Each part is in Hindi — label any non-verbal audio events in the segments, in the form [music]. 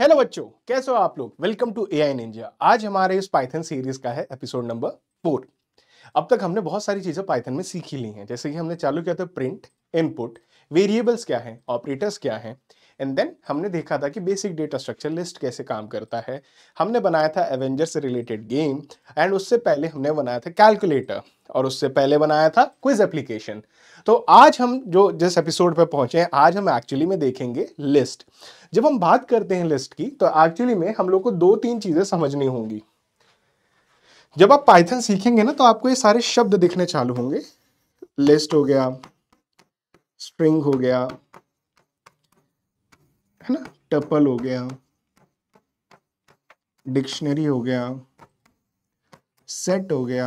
हेलो बच्चों कैसे हो आप लोग welcome to A I India आज हमारे इस पाइथन सीरीज का है एपिसोड नंबर फोर अब तक हमने बहुत सारी चीज़ें पाइथन में सीखी ली हैं जैसे कि हमने चालू किया था प्रिंट इनपुट वेरिएबल्स क्या हैं ऑपरेटर्स क्या हैं एंड देन हमने देखा था कि बेसिक डेटा स्ट्रक्चर लिस्ट कैसे काम करता है हमने बनाया था एवेंजर से रिलेटेड गेम एंड उससे पहले हमने बनाया था कैलकुलेटर और उससे पहले बनाया था क्विज एप्लीकेशन तो आज हम जो जिस एपिसोड पर पहुंचे हैं आज हम एक्चुअली में देखेंगे लिस्ट जब हम बात करते हैं लिस्ट की तो एक्चुअली में हम लोग को दो तीन चीज़ें समझनी होंगी जब आप पाइथन सीखेंगे ना तो आपको ये सारे शब्द दिखने चालू होंगे लिस्ट हो गया स्ट्रिंग हो गया है ना टपल हो गया डिक्शनरी हो गया सेट हो गया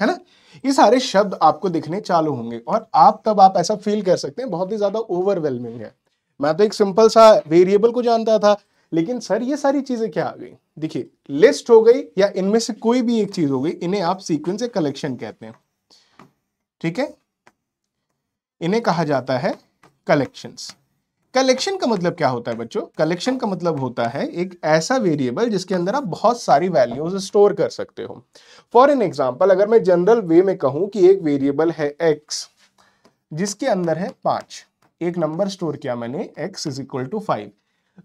है ना ये सारे शब्द आपको दिखने चालू होंगे और आप तब आप ऐसा फील कर सकते हैं बहुत ही ज़्यादा ओवरवेलमिंग है मैं तो एक सिंपल सा वेरिएबल को जानता था लेकिन सर ये सारी चीज़ें क्या आ गई देखिए लिस्ट हो गई या इनमें से कोई भी एक चीज़ हो गई इन्हें आप सीक्वेंस या कलेक्शन कहते हैं ठीक है इन्हें कहा जाता है कलेक्शंस कलेक्शन का मतलब क्या होता है बच्चों कलेक्शन का मतलब होता है एक ऐसा वेरिएबल जिसके अंदर आप बहुत सारी वैल्यूज स्टोर कर सकते हो फॉर एन एग्जाम्पल अगर मैं जनरल वे में कहूं कि एक वेरिएबल है एक्स जिसके अंदर है पांच एक नंबर स्टोर किया मैंने x is equal to five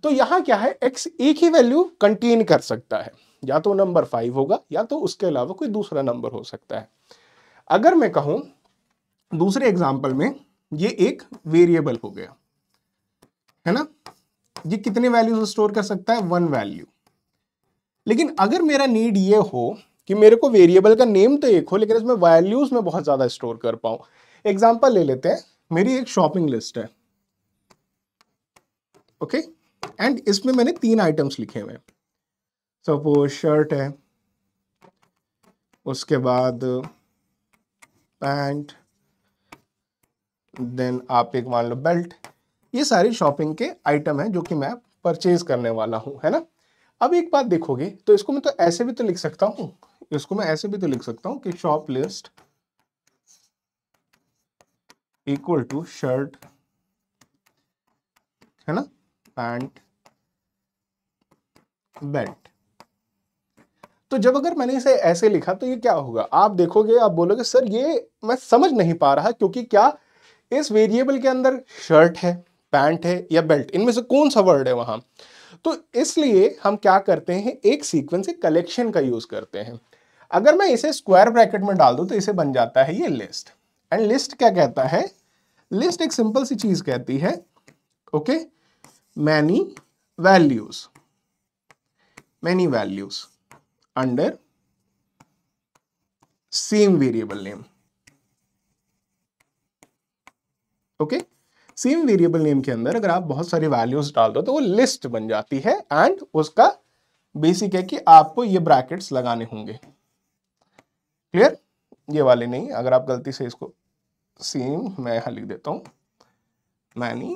तो यहाँ क्या है एक्स एक ही वैल्यू कंटेन कर सकता है या तो नंबर फाइव होगा या तो उसके अलावा कोई दूसरा नंबर हो सकता है अगर मैं कहूँ दूसरे एग्जाम्पल में ये एक वेरिएबल हो गया है ना ये कितने वैल्यूज स्टोर कर सकता है वन वैल्यू लेकिन अगर मेरा नीड ये हो कि मेरे को वेरिएबल का नेम तो एक हो लेकिन इसमें वैल्यूज में बहुत ज़्यादा स्टोर कर पाऊं एग्जाम्पल ले लेते हैं मेरी एक शॉपिंग लिस्ट है ओके एंड इसमें मैंने तीन आइटम्स लिखे हुए सपोज शर्ट है उसके बाद पैंट देन आप एक मान लो बेल्ट ये सारी शॉपिंग के आइटम हैं जो कि मैं परचेज करने वाला हूँ है ना अब एक बात देखोगे तो इसको मैं तो ऐसे भी तो लिख सकता हूँ इसको मैं ऐसे भी तो लिख सकता हूँ कि shop list equal to shirt है ना पैंट बेल्ट तो जब अगर मैंने इसे ऐसे लिखा तो ये क्या होगा आप देखोगे आप बोलोगे सर ये मैं समझ नहीं पा रहा क्योंकि क्या इस वेरिएबल के अंदर शर्ट है पैंट है या बेल्ट इनमें से कौन सा वर्ड है वहां तो इसलिए हम क्या करते हैं एक सीक्वेंस एक कलेक्शन का यूज़ करते हैं अगर मैं इसे स्क्वायर ब्रैकेट में डाल दू तो इसे बन जाता है ये लिस्ट एंड लिस्ट क्या कहता है लिस्ट एक सिंपल सी चीज़ कहती है okay many values many values under same variable name okay same variable name के अंदर अगर आप बहुत सारी वैल्यूज डाल दो तो वो लिस्ट बन जाती है एंड उसका बेसिक है कि आपको ये ब्रैकेट्स लगाने होंगे क्लियर ये वाले नहीं अगर आप गलती से इसको सेम मैं यहां लिख देता हूं many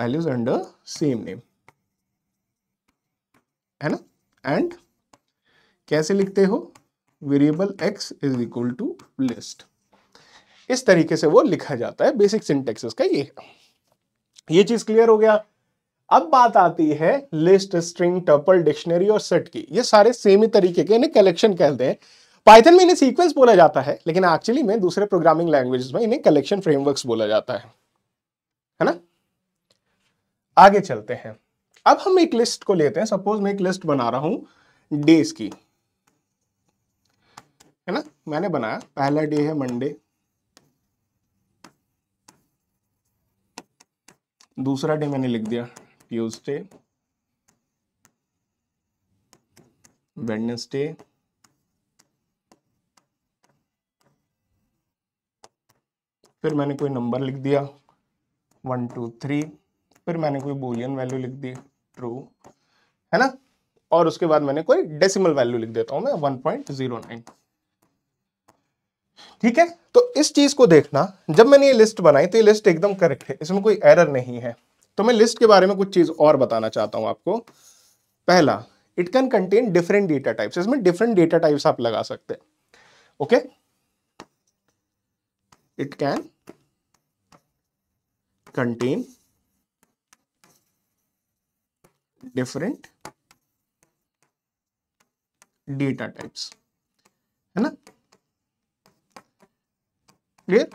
values under same name है ना एंड कैसे लिखते हो variable x is equal to list इस तरीके से वो लिखा जाता है बेसिक सिंटेक्सिस का ये ये चीज क्लियर हो गया अब बात आती है लिस्ट स्ट्रिंग टपल डिक्शनरी और सेट की ये सारे सेम ही तरीके के इन्हें कलेक्शन कहते हैं पाइथन में इन्हें सीक्वेंस बोला जाता है लेकिन एक्चुअली में दूसरे प्रोग्रामिंग लैंग्वेज में इन्हें कलेक्शन फ्रेमवर्क बोला जाता है है ना आगे चलते हैं अब हम एक लिस्ट को लेते हैं सपोज मैं एक लिस्ट बना रहा हूं डेज की है ना मैंने बनाया पहला डे है मंडे दूसरा डे मैंने लिख दिया ट्यूजडे वेडनेसडे फिर मैंने कोई नंबर लिख दिया वन टू थ्री फिर मैंने कोई बोलियन वैल्यू लिख दी ट्रू है ना और उसके बाद मैंने कोई डेसिमल वैल्यू लिख देता हूँ मैं वन पॉइंट जीरो नाइन ठीक है तो इस चीज को देखना जब मैंने ये लिस्ट बनाई तो ये लिस्ट एकदम करेक्ट है इसमें कोई एरर नहीं है तो मैं लिस्ट के बारे में कुछ चीज और बताना चाहता हूं आपको पहला it can contain different data types इसमें डिफरेंट डेटा टाइप्स आप लगा सकते हैं okay it can contain different data types है ना क्लियर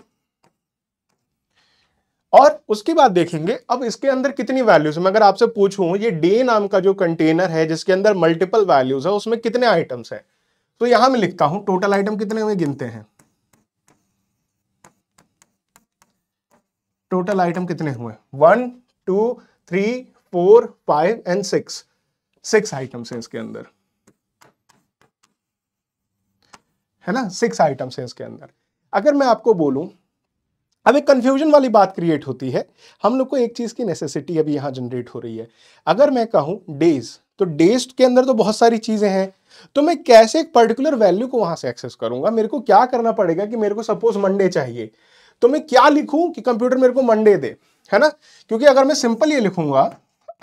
और उसके बाद देखेंगे अब इसके अंदर कितनी वैल्यूज मैं अगर आपसे पूछूं ये डे नाम का जो कंटेनर है जिसके अंदर मल्टीपल वैल्यूज है उसमें कितने आइटम्स हैं तो यहां मैं लिखता हूं टोटल आइटम कितने में गिनते हैं टोटल आइटम कितने हुए one two three four five and six six items हैं इसके अंदर है ना सिक्स आइटम्स हैं इसके अंदर अगर मैं आपको बोलूँ अब एक कन्फ्यूजन वाली बात क्रिएट होती है हम लोग को एक चीज़ की नेसेसिटी अभी यहां जनरेट हो रही है अगर मैं कहूं डेज तो डेज के अंदर तो बहुत सारी चीज़ें हैं तो मैं कैसे एक पर्टिकुलर वैल्यू को वहां से एक्सेस करूंगा मेरे को क्या करना पड़ेगा कि मेरे को सपोज मंडे चाहिए तो मैं क्या लिखूं कि कंप्यूटर मेरे को मंडे दे है ना क्योंकि अगर मैं सिंपल ये लिखूंगा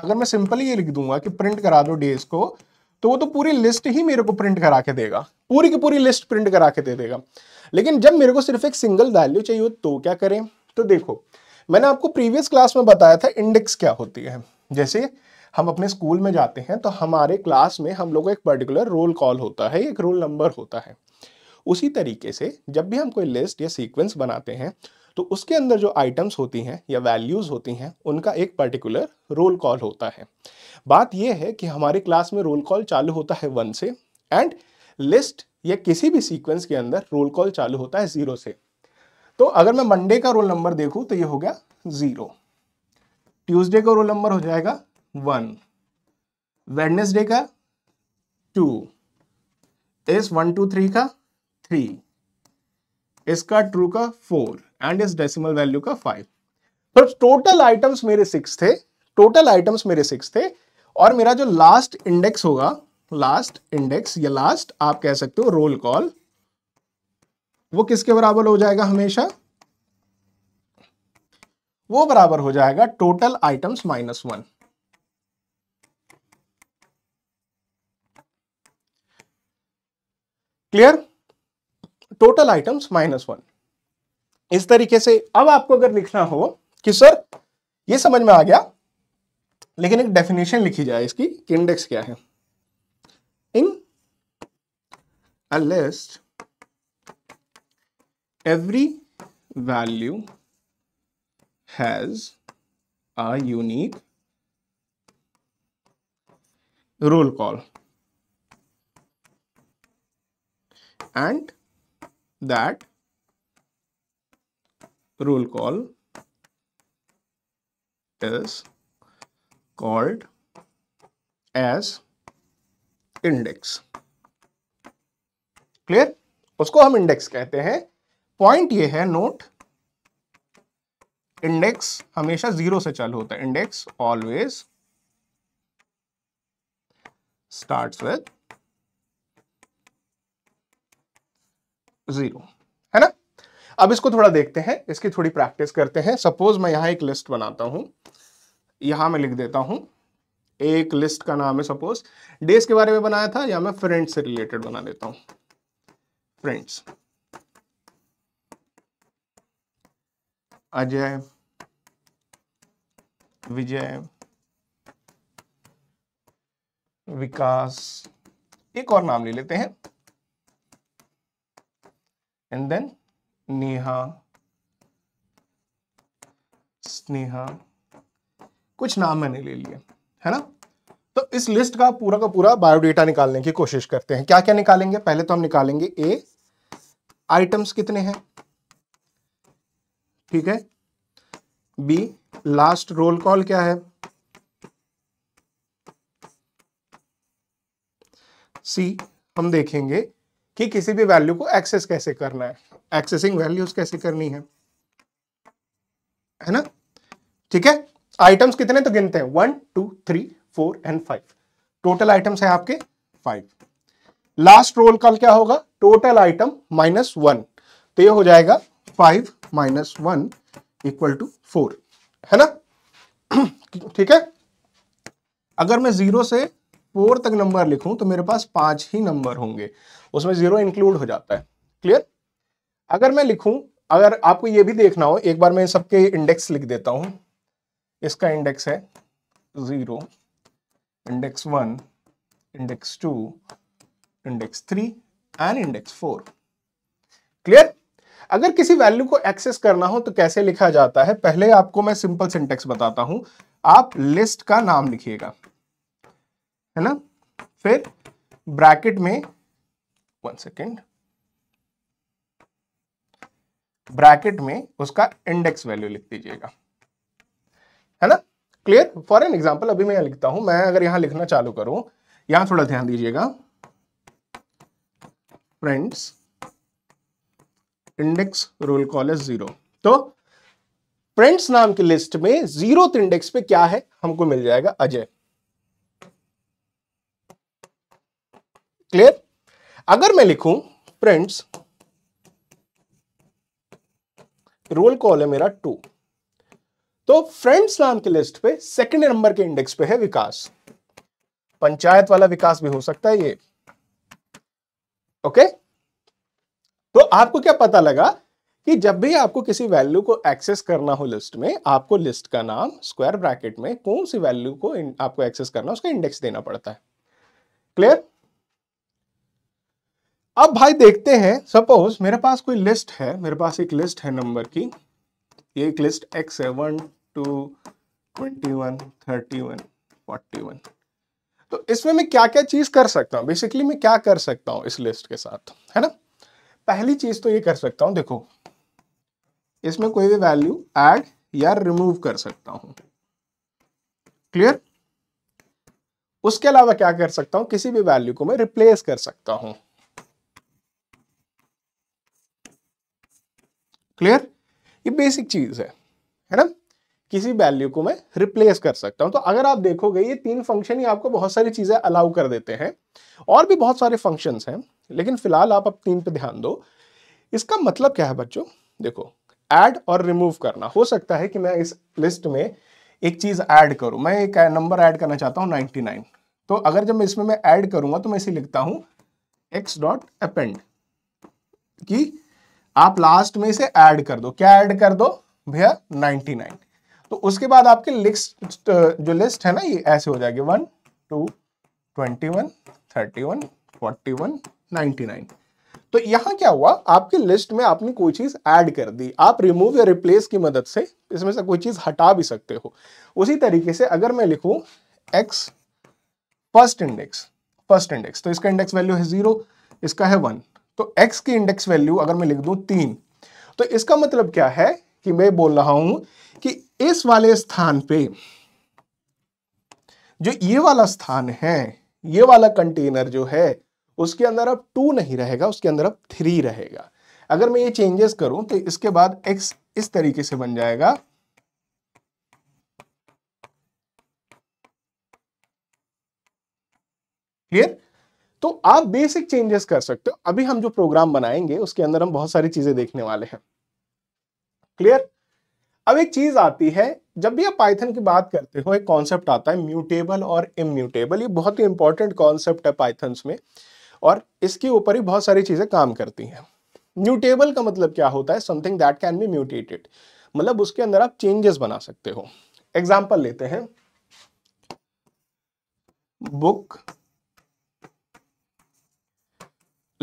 अगर मैं सिंपल ये लिख दूंगा कि प्रिंट करा दो डेज को तो वो तो पूरी लिस्ट ही मेरे को प्रिंट करा के देगा पूरी की पूरी लिस्ट प्रिंट करा के दे देगा लेकिन जब मेरे को सिर्फ एक सिंगल वैल्यू चाहिए हो तो क्या करें तो देखो मैंने आपको प्रीवियस क्लास में बताया था इंडेक्स क्या होती है जैसे हम अपने स्कूल में जाते हैं तो हमारे क्लास में हम लोग को एक पर्टिकुलर रोल कॉल होता है एक रोल नंबर होता है उसी तरीके से जब भी हम कोई लिस्ट या सीक्वेंस बनाते हैं तो उसके अंदर जो आइटम्स होती हैं या वैल्यूज़ होती हैं उनका एक पर्टिकुलर रोल कॉल होता है बात यह है कि हमारे क्लास में रोल कॉल चालू होता है वन से एंड लिस्ट या किसी भी सीक्वेंस के अंदर रोल कॉल चालू होता है ज़ीरो से तो अगर मैं मंडे का रोल नंबर देखूं तो ये हो गया ज़ीरो ट्यूसडे का रोल नंबर हो जाएगा वन वेडनेसडे का टू इस वन टू थ्री का थ्री इसका ट्रू का फोर एंड इस डेसिमल वैल्यू का फाइव पर टोटल आइटम्स मेरे सिक्स थे टोटल आइटम्स मेरे सिक्स थे और मेरा जो लास्ट इंडेक्स होगा लास्ट इंडेक्स या लास्ट आप कह सकते हो रोल कॉल वो किसके बराबर हो जाएगा हमेशा वो बराबर हो जाएगा total items minus one clear total items minus one इस तरीके से अब आपको अगर लिखना हो कि सर ये समझ में आ गया लेकिन एक डेफिनेशन लिखी जाए इसकी कि इंडेक्स क्या है in a list every value has a unique role call and that rule call is called as index clear उसको हम इंडेक्स कहते हैं पॉइंट ये है नोट इंडेक्स हमेशा जीरो से चालू होता है index always starts with zero अब इसको थोड़ा देखते हैं इसकी थोड़ी प्रैक्टिस करते हैं सपोज मैं यहां एक लिस्ट बनाता हूं यहां मैं लिख देता हूं एक लिस्ट का नाम है सपोज डेज के बारे में बनाया था या मैं फ्रेंड्स से रिलेटेड बना देता हूं फ्रेंड्स अजय विजय विकास एक और नाम ले लेते हैं एंड देन नेहा स्नेहा कुछ नाम मैंने ले लिए है ना तो इस लिस्ट का पूरा का पूरा बायोडेटा निकालने की कोशिश करते हैं क्या क्या निकालेंगे पहले तो हम निकालेंगे ए आइटम्स कितने हैं ठीक है बी लास्ट रोल कॉल क्या है सी हम देखेंगे कि किसी भी वैल्यू को एक्सेस कैसे करना है एक्सेसिंग वैल्यूज कैसे करनी है है ना ठीक है आइटम्स कितने तो गिनते हैं one two three four and five total items है आपके फाइव लास्ट रोल कल क्या होगा टोटल आइटम माइनस वन तो ये हो जाएगा five minus one equal to four है ना [clears throat] ठीक है अगर मैं जीरो से फोर तक नंबर लिखूं तो मेरे पास पांच ही नंबर होंगे उसमें जीरो इंक्लूड हो जाता है क्लियर अगर मैं लिखूं अगर आपको यह भी देखना हो एक बार मैं सबके इंडेक्स लिख देता हूं इसका इंडेक्स है zero index one index two index three and index four clear अगर किसी वैल्यू को एक्सेस करना हो तो कैसे लिखा जाता है पहले आपको मैं सिंपल सिंटेक्स बताता हूं आप लिस्ट का नाम लिखिएगा है ना फिर ब्रैकेट में वन सेकेंड ब्रैकेट में उसका इंडेक्स वैल्यू लिख दीजिएगा है ना क्लियर फॉर एन एग्जाम्पल अभी मैं यहां लिखता हूं मैं अगर यहां लिखना चालू करूं यहां थोड़ा ध्यान दीजिएगा friends index role call is zero तो फ्रेंड्स नाम की लिस्ट में जीरो इंडेक्स पे क्या है हमको मिल जाएगा अजय क्लियर अगर मैं लिखूं फ्रेंड्स रोल कॉल है मेरा टू तो फ्रेंड्स नाम की लिस्ट पे सेकंड नंबर के इंडेक्स पे है विकास पंचायत वाला विकास भी हो सकता है ये ओके तो आपको क्या पता लगा कि जब भी आपको किसी वैल्यू को एक्सेस करना हो लिस्ट में आपको लिस्ट का नाम स्क्वायर ब्रैकेट में कौन सी वैल्यू को आपको एक्सेस करना उसका इंडेक्स देना पड़ता है क्लियर अब भाई देखते हैं सपोज मेरे पास कोई लिस्ट है मेरे पास एक लिस्ट है नंबर की ये एक लिस्ट एक्स है one two twenty one thirty one forty one तो इसमें मैं क्या क्या चीज़ कर सकता हूँ बेसिकली मैं क्या कर सकता हूँ इस लिस्ट के साथ है ना पहली चीज़ तो ये कर सकता हूँ देखो इसमें कोई भी वैल्यू एड या रिमूव कर सकता हूँ क्लियर उसके अलावा क्या कर सकता हूँ किसी भी वैल्यू को मैं रिप्लेस कर सकता हूँ क्लियर ये बेसिक चीज है है ना किसी वैल्यू को मैं रिप्लेस कर सकता हूं तो अगर आप देखोगे ये तीन फंक्शन ही आपको बहुत सारी चीज़ें अलाउ कर देते हैं और भी बहुत सारे फंक्शंस हैं लेकिन फिलहाल आप अब तीन पे ध्यान दो इसका मतलब क्या है बच्चों देखो ऐड और रिमूव करना हो सकता है कि मैं इस लिस्ट में एक चीज़ ऐड करूं मैं एक नंबर ऐड करना चाहता हूं 99 तो अगर जब मैं इसमें मैं ऐड करूंगा तो मैं इसे लिखता हूं एक्स डॉट अपेंड की आप लास्ट में इसे ऐड कर दो क्या ऐड कर दो भैया 99 तो उसके बाद आपकी लिस्ट जो लिस्ट है ना ये ऐसे हो जाएगी one two twenty one thirty one forty one ninety nine तो यहां क्या हुआ आपकी लिस्ट में आपने कोई चीज़ ऐड कर दी आप रिमूव या रिप्लेस की मदद से इसमें से कोई चीज़ हटा भी सकते हो उसी तरीके से अगर मैं लिखू x first index first index तो इसका इंडेक्स वैल्यू है जीरो इसका है वन तो x की इंडेक्स वैल्यू अगर मैं लिख दूं तीन तो इसका मतलब क्या है कि मैं बोल रहा हूं कि इस वाले स्थान पे जो ये वाला स्थान है ये वाला कंटेनर जो है उसके अंदर अब टू नहीं रहेगा उसके अंदर अब थ्री रहेगा अगर मैं ये चेंजेस करूं तो इसके बाद x इस तरीके से बन जाएगा क्लियर तो आप बेसिक चेंजेस कर सकते हो अभी हम जो प्रोग्राम बनाएंगे उसके अंदर हम बहुत सारी चीजें देखने वाले हैं क्लियर अब एक चीज आती है जब भी आप पाइथन की बात करते हो एक कॉन्सेप्ट आता है म्यूटेबल और इम्यूटेबल ये बहुत ही इंपॉर्टेंट कॉन्सेप्ट है पाइथन में और इसके ऊपर ही बहुत सारी चीजें काम करती हैं म्यूटेबल का मतलब क्या होता है something that can be mutated मतलब उसके अंदर आप चेंजेस बना सकते हो एग्जाम्पल लेते हैं बुक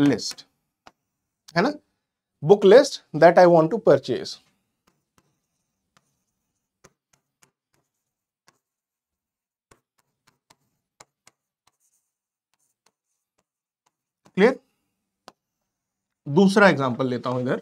लिस्ट है ना book list that I want to purchase clear दूसरा एग्जांपल लेता हूं इधर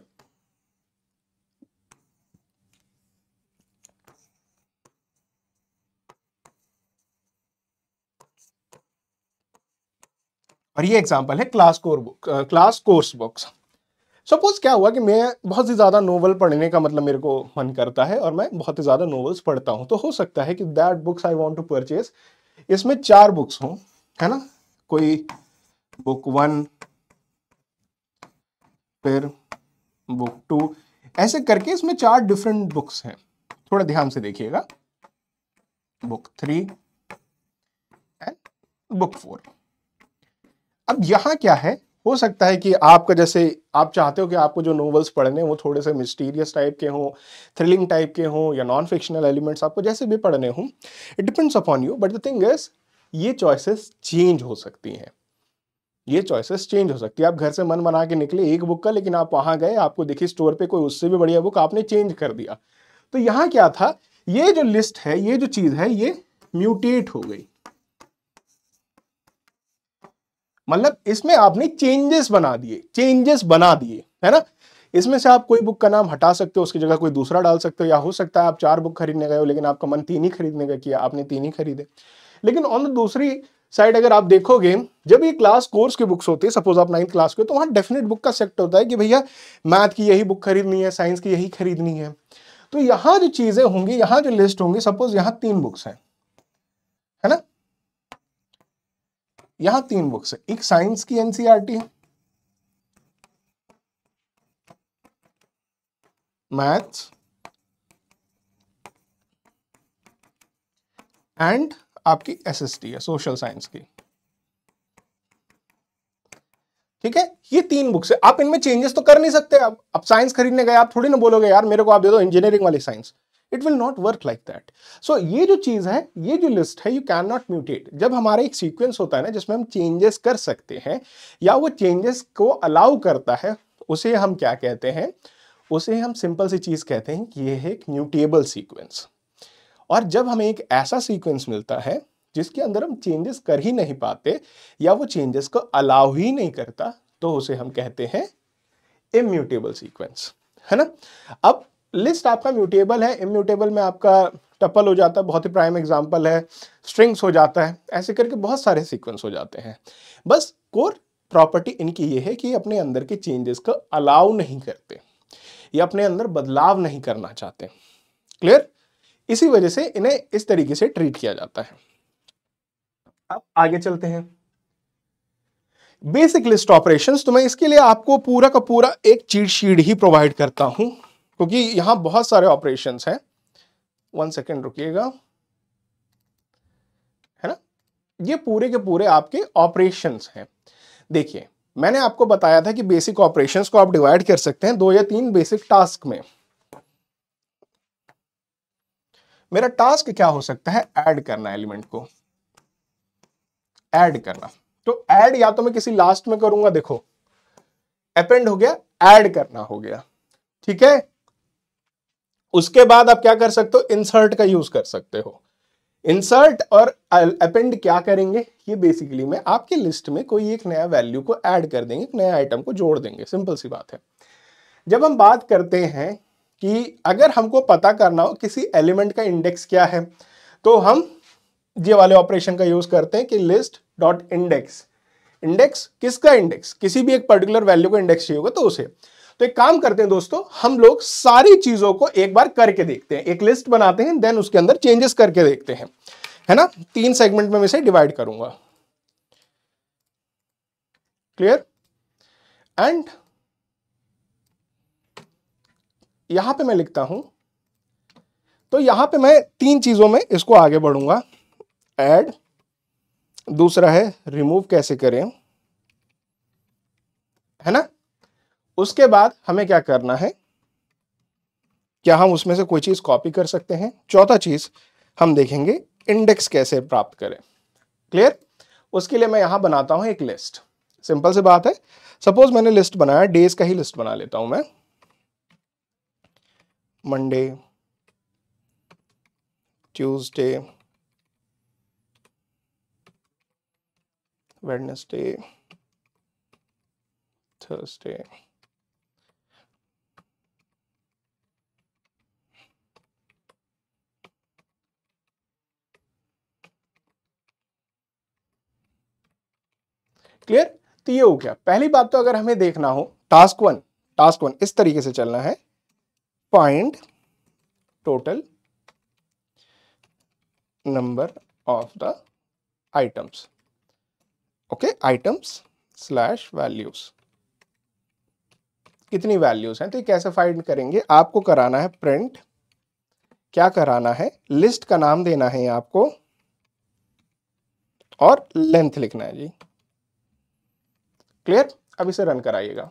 और ये एग्जाम्पल है class core book class courses books suppose क्या हुआ कि मैं बहुत ही ज़्यादा नोवेल पढ़ने का मतलब मेरे को मन करता है और मैं बहुत ही ज़्यादा नोवेल्स पढ़ता हूँ तो हो सकता है कि that books I want to purchase इसमें चार बुक्स हों है ना कोई बुक वन फिर बुक टू ऐसे करके इसमें चार डिफरेंट बुक्स हैं थोड़ा ध्यान से देखिएगा book three and book four अब यहाँ क्या है हो सकता है कि आपका जैसे आप चाहते हो कि आपको जो नॉवेल्स पढ़ने हैं वो थोड़े से मिस्टीरियस टाइप के हों थ्रिलिंग टाइप के हों या नॉन फिक्शनल एलिमेंट्स आपको जैसे भी पढ़ने हों it depends upon you but the thing is ये चॉइसेस चेंज हो सकती हैं ये चॉइसेस चेंज हो सकती है आप घर से मन बना के निकले एक बुक का लेकिन आप वहाँ गए आपको देखिए स्टोर पे कोई उससे भी बढ़िया बुक आपने चेंज कर दिया तो यहाँ क्या था ये जो लिस्ट है ये जो चीज़ है ये म्यूटेट हो गई मतलब इसमें आपने चेंजेस बना दिए चेंजेस बना दिए है ना इसमें से आप कोई बुक का नाम हटा सकते हो उसकी जगह कोई दूसरा डाल सकते हो या हो सकता है आप चार बुक खरीदने गए हो लेकिन आपका मन तीन ही खरीदने का किया आपने तीन ही खरीदे लेकिन ऑन द दूसरी साइड अगर आप देखोगे जब ये क्लास कोर्स के बुक्स होती है सपोज आप नाइन्थ क्लास के तो वहाँ डेफिनेट बुक का सेक्ट होता है कि भैया मैथ की यही बुक खरीदनी है साइंस की यही खरीदनी है तो यहाँ जो चीज़ें होंगी यहाँ जो लिस्ट होंगी सपोज यहाँ तीन बुक्स हैं यहां तीन बुक्स e है एक साइंस की एनसीईआरटी है मैथ्स एंड आपकी एसएसटी है सोशल साइंस की ठीक है ये तीन बुक्स है आप इनमें चेंजेस तो कर नहीं सकते आप अब साइंस खरीदने गए आप थोड़ी ना बोलोगे यार मेरे को आप दे दो इंजीनियरिंग वाली science it will not work like that so ये जो चीज़ है ये जो लिस्ट है यू कैन नॉट म्यूटेट जब हमारा एक सीक्वेंस होता है ना जिसमें हम चेंजेस कर सकते हैं या वो चेंजेस को अलाउ करता है उसे हम क्या कहते हैं उसे हम सिंपल सी चीज़ कहते हैं कि यह है एक म्यूटेबल सीक्वेंस और जब हमें एक ऐसा सीक्वेंस मिलता है जिसके अंदर हम चेंजेस कर ही नहीं पाते या वो चेंजेस को अलाउ ही नहीं करता तो उसे हम कहते हैं इम्यूटेबल सीक्वेंस है ना अब लिस्ट आपका म्यूटेबल है इम्यूटेबल में आपका टपल हो जाता है बहुत ही प्राइम एग्जाम्पल है स्ट्रिंग्स हो जाता है ऐसे करके बहुत सारे सीक्वेंस हो जाते हैं बस कोर प्रॉपर्टी इनकी ये है कि अपने अंदर के चेंजेस को अलाउ नहीं करते ये अपने अंदर बदलाव नहीं करना चाहते क्लियर इसी वजह से इन्हें इस तरीके से ट्रीट किया जाता है अब आगे चलते हैं बेसिक लिस्ट ऑपरेशंस तो मैं इसके लिए आपको पूरा का पूरा एक चीट शीट ही प्रोवाइड करता हूं क्योंकि यहां बहुत सारे ऑपरेशन हैं वन सेकेंड रुकिएगा है ना ये पूरे के पूरे आपके ऑपरेशन हैं देखिए मैंने आपको बताया था कि बेसिक ऑपरेशंस को आप डिवाइड कर सकते हैं दो या तीन बेसिक टास्क में मेरा टास्क क्या हो सकता है ऐड करना एलिमेंट को ऐड करना तो ऐड या तो मैं किसी लास्ट में करूंगा देखो अपेंड हो गया ऐड करना हो गया ठीक है उसके बाद आप क्या कर सकते हो इंसर्ट का यूज कर सकते हो इंसर्ट और अपेंड क्या करेंगे ये बेसिकली में आपके लिस्ट में कोई एक नया वैल्यू को ऐड कर देंगे एक नया आइटम को जोड़ देंगे सिंपल सी बात है जब हम बात करते हैं कि अगर हमको पता करना हो किसी एलिमेंट का इंडेक्स क्या है तो हम ये वाले ऑपरेशन का यूज करते हैं कि लिस्ट डॉट इंडेक्स इंडेक्स किसका इंडेक्स किसी भी एक पर्टिकुलर वैल्यू का इंडेक्स चाहिए होगा तो उसे तो एक काम करते हैं दोस्तों हम लोग सारी चीजों को एक बार करके देखते हैं एक लिस्ट बनाते हैं देन उसके अंदर चेंजेस करके देखते हैं है ना तीन सेगमेंट में इसे डिवाइड करूंगा क्लियर एंड यहां पे मैं लिखता हूं तो यहां पे मैं तीन चीजों में इसको आगे बढ़ूंगा एड दूसरा है रिमूव कैसे करें है ना उसके बाद हमें क्या करना है क्या हम उसमें से कोई चीज़ कॉपी कर सकते हैं चौथा चीज़ हम देखेंगे इंडेक्स कैसे प्राप्त करें क्लियर उसके लिए मैं यहां बनाता हूं एक लिस्ट सिंपल से बात है सपोज मैंने लिस्ट बनाया डेज का ही लिस्ट बना लेता हूं मैं Monday Tuesday Wednesday Thursday clear तो ये हो गया पहली बात तो अगर हमें देखना हो टास्क वन टास्क वन इस तरीके से चलना है find total number of the items okay items slash values कितनी वैल्यूज हैं तो ये कैसे फाइंड करेंगे आपको कराना है प्रिंट क्या कराना है लिस्ट का नाम देना है आपको और लेंथ लिखना है जी क्लियर अब इसे रन कराइएगा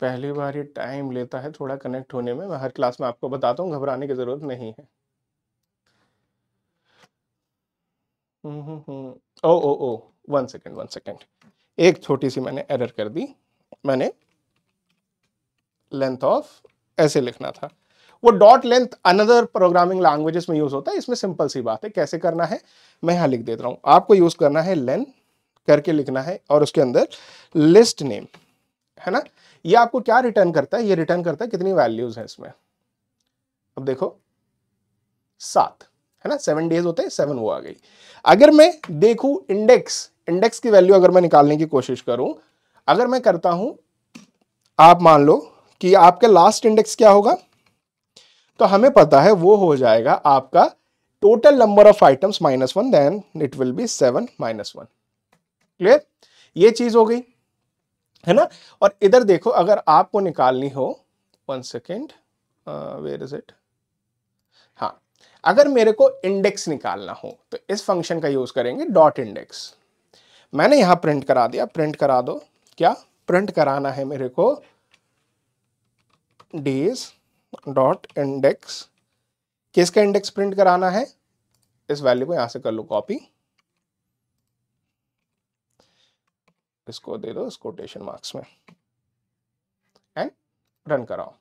पहली बार ये टाइम लेता है थोड़ा कनेक्ट होने में मैं हर क्लास में आपको बताता हूँ घबराने की ज़रूरत नहीं है oh oh oh one second one second एक छोटी सी मैंने एरर कर दी मैंने लेंथ ऑफ ऐसे लिखना था वो dot length another programming languages में यूज होता है इसमें सिंपल सी बात है कैसे करना है मैं यहां लिख देता हूं आपको यूज करना है लेन करके लिखना है और उसके अंदर लिस्ट नेम है ना ये आपको क्या रिटर्न करता है ये रिटर्न करता है कितनी वैल्यूज है इसमें अब देखो सात है ना सेवन डेज होते हैं सेवन वो आ गई अगर मैं देखू इंडेक्स इंडेक्स की वैल्यू अगर मैं निकालने की कोशिश करूं अगर मैं करता हूं आप मान लो कि आपके लास्ट इंडेक्स क्या होगा तो हमें पता है वो हो जाएगा आपका total number of items minus one then it will be seven minus one clear ये चीज हो गई है ना और इधर देखो अगर आपको निकालनी हो one second where is it हाँ अगर मेरे को इंडेक्स निकालना हो तो इस फंक्शन का यूज करेंगे डॉट इंडेक्स मैंने यहां प्रिंट करा दिया प्रिंट करा दो क्या प्रिंट कराना है मेरे को डेज डॉट इंडेक्स किसका इंडेक्स प्रिंट कराना है इस वैल्यू को यहां से कर लो कॉपी इसको दे दो कोटेशन मार्क्स में एंड रन कराओ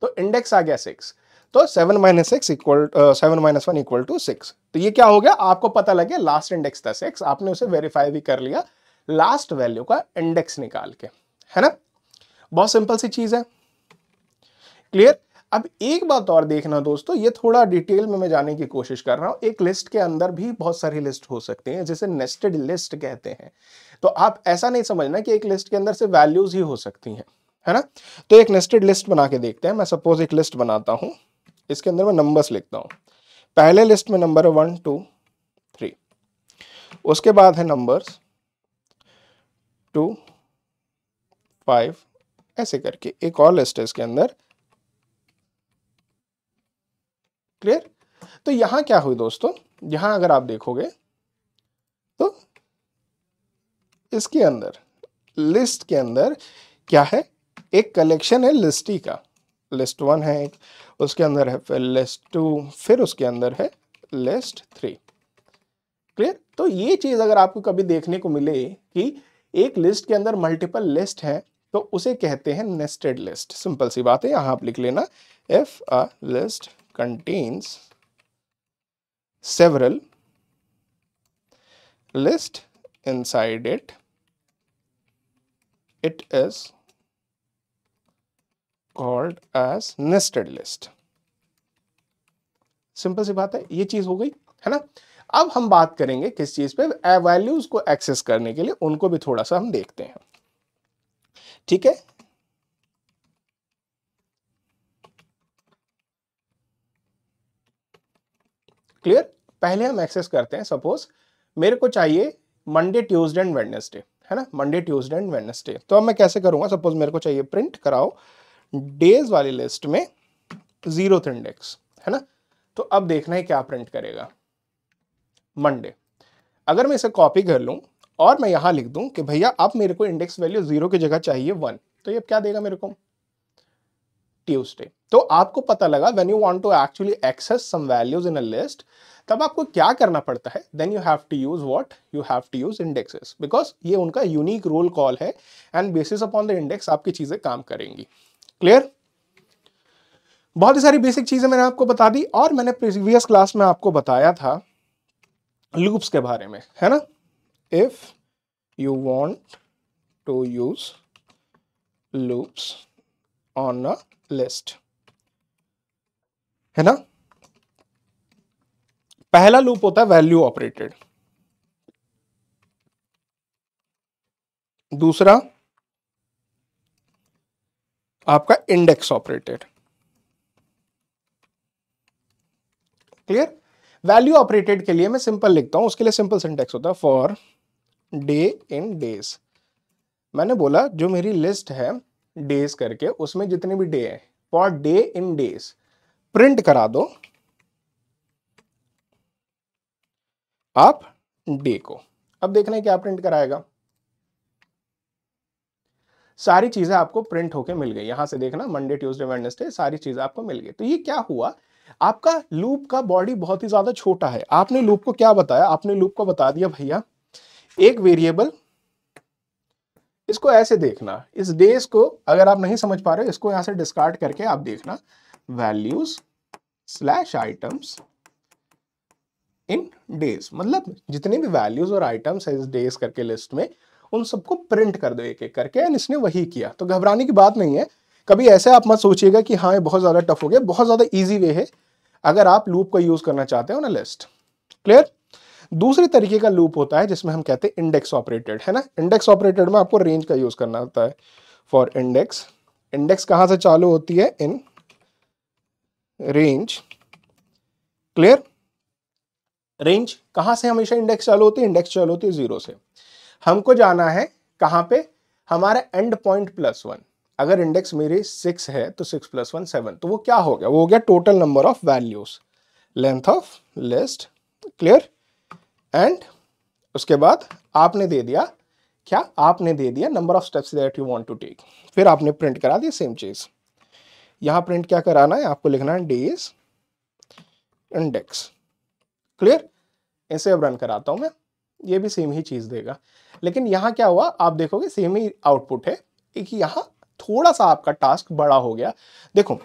तो इंडेक्स आ गया सिक्स तो seven minus six equal seven minus one equal to six तो ये क्या हो गया आपको पता लग गया लास्ट इंडेक्स था सिक्स आपने उसे वेरीफाई भी कर लिया लास्ट वैल्यू का इंडेक्स निकाल के है ना बहुत सिंपल सी चीज़ है क्लियर अब एक बात और देखना दोस्तों ये थोड़ा डिटेल में मैं जाने की कोशिश कर रहा हूं एक लिस्ट के अंदर भी बहुत सारी लिस्ट हो सकती हैं जिसे नेस्टेड लिस्ट कहते हैं तो आप ऐसा नहीं समझना कि एक लिस्ट के अंदर से वैल्यूज ही हो सकती हैं है ना तो एक नेस्टेड लिस्ट बना के देखते हैं मैं सपोज एक लिस्ट बनाता हूं इसके अंदर मैं नंबर्स लिखता हूं पहले लिस्ट में नंबर है वन टू थ्री उसके बाद है नंबर्स टू फाइव ऐसे करके एक और लिस्ट है इसके अंदर क्लियर तो यहां क्या हुई दोस्तों यहां अगर आप देखोगे तो इसके अंदर लिस्ट के अंदर क्या है एक कलेक्शन है लिस्टी का लिस्ट वन है एक उसके अंदर है फिर लिस्ट टू फिर उसके अंदर है लिस्ट थ्री क्लियर तो ये चीज़ अगर आपको कभी देखने को मिले कि एक लिस्ट के अंदर मल्टीपल लिस्ट है तो उसे कहते हैं नेस्टेड लिस्ट सिंपल सी बात है यहां आप लिख लेना if a list contains several list inside it it is called as nested list simple सी बात है ये चीज हो गई है ना अब हम बात करेंगे किस चीज पे वैल्यूज को एक्सेस करने के लिए उनको भी थोड़ा सा हम देखते हैं ठीक है क्लियर पहले हम एक्सेस करते हैं सपोज मेरे को चाहिए मंडे ट्यूसडे एंड वेडनेसडे है ना मंडे ट्यूसडे एंड वेडनेसडे तो अब मैं कैसे करूंगा सपोज मेरे को चाहिए प्रिंट कराओ डेज वाली लिस्ट में जीरो इंडेक्स है ना तो अब देखना है क्या प्रिंट करेगा मंडे अगर मैं इसे कॉपी कर लूं और मैं यहाँ लिख दूँ कि भैया अब मेरे को इंडेक्स वैल्यू जीरो की जगह चाहिए वन तो ये क्या देगा मेरे को ट्यूसडे तो आपको पता लगा when you want to actually access some values in a list तब आपको क्या करना पड़ता है then you have to use what you have to use indexes because ये उनका यूनिक रोल कॉल है and basis upon the index आपकी चीज़ें काम करेंगी क्लियर बहुत ही सारी बेसिक चीज़ें मैंने आपको बता दी और मैंने प्रीवियस क्लास में आपको बताया था लूप्स के बारे में है ना if you want to use loops on a list है ना पहला लूप होता है वैल्यू ऑपरेटेड दूसरा आपका index operated clear value operated के लिए मैं सिंपल लिखता हूं उसके लिए सिंपल सिंटेक्स होता है फॉर डे इन डेज मैंने बोला जो मेरी लिस्ट है डेज करके उसमें जितने भी डे हैं for day in days print करा दो आप डे को अब देखना है क्या प्रिंट कराएगा सारी चीजें आपको प्रिंट होके मिल गई यहां से देखना मंडे ट्यूसडे वेडनेसडे सारी चीजें आपको मिल गई तो ये क्या हुआ आपका लूप का बॉडी बहुत ही ज्यादा छोटा है आपने लूप को क्या बताया आपने लूप को बता दिया भैया एक वेरिएबल इसको ऐसे देखना इस डेज को अगर आप नहीं समझ पा रहे इसको यहां से डिस्कार्ड करके आप देखना values slash items in days मतलब जितने भी वैल्यूज और आइटम्स है इस डेज करके लिस्ट में उन सबको प्रिंट कर दो एक एक करके एंड इसने वही किया तो घबराने की बात नहीं है कभी ऐसे आप मत सोचिएगा कि हाँ ये बहुत ज़्यादा टफ हो गया बहुत ज़्यादा ईजी वे है अगर आप लूप का यूज़ करना चाहते हो ना लिस्ट क्लियर दूसरे तरीके का लूप होता है जिसमें हम कहते हैं इंडेक्स ऑपरेटेड है ना इंडेक्स ऑपरेटेड में आपको रेंज का यूज करना होता है फॉर इंडेक्स इंडेक्स कहां से चालू होती है इन रेंज क्लियर रेंज कहां से हमेशा इंडेक्स चालू होती है इंडेक्स चालू होती है जीरो से हमको जाना है कहां पे हमारा एंड पॉइंट प्लस वन अगर इंडेक्स मेरी सिक्स है तो सिक्स प्लस वन सेवन तो वो क्या हो गया वो हो गया total number of values length of list clear and उसके बाद आपने दे दिया क्या आपने दे दिया number of steps that you want to take फिर आपने प्रिंट करा दिया सेम चीज़ यहां प्रिंट क्या कराना है आपको लिखना है डेज इंडेक्स क्लियर ऐसे अब रन कराता हूं मैं ये भी सेम ही चीज़ देगा लेकिन यहां क्या हुआ आप देखोगे सेम ही आउटपुट है एक यहां थोड़ा सा आपका टास्क बड़ा हो गया देखो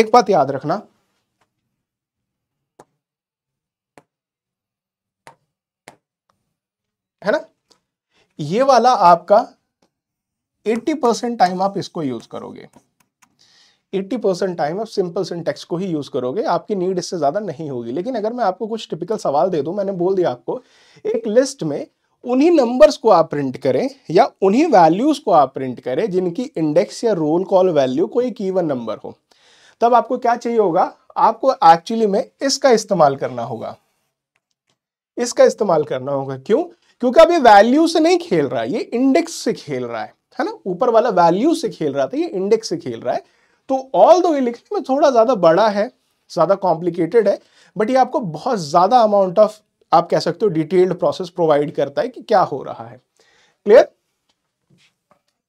एक बात याद रखना ये वाला आपका 80 परसेंट टाइम आप इसको यूज करोगे 80 परसेंट टाइम आप सिंपल सिंटेक्स को ही यूज करोगे आपकी नीड इससे ज्यादा नहीं होगी लेकिन अगर मैं आपको कुछ टिपिकल सवाल दे दू मैंने बोल दिया आपको एक लिस्ट में उन्हीं नंबर्स को आप प्रिंट करें या उन्हीं वैल्यूज को आप प्रिंट करें जिनकी इंडेक्स या रोल कॉल वैल्यू कोई की नंबर हो तब आपको क्या चाहिए होगा आपको एक्चुअली में इसका इस्तेमाल करना होगा इसका इस्तेमाल करना होगा क्यों क्योंकि अब ये वैल्यू से नहीं खेल रहा है ये इंडेक्स से खेल रहा है है ना ऊपर वाला वैल्यू से खेल रहा था ये इंडेक्स से खेल रहा है तो ऑल दो ये लिखने में थोड़ा ज़्यादा बड़ा है ज़्यादा कॉम्प्लिकेटेड है बट ये आपको बहुत ज़्यादा अमाउंट ऑफ आप कह सकते हो डिटेल्ड प्रोसेस प्रोवाइड करता है कि क्या हो रहा है क्लियर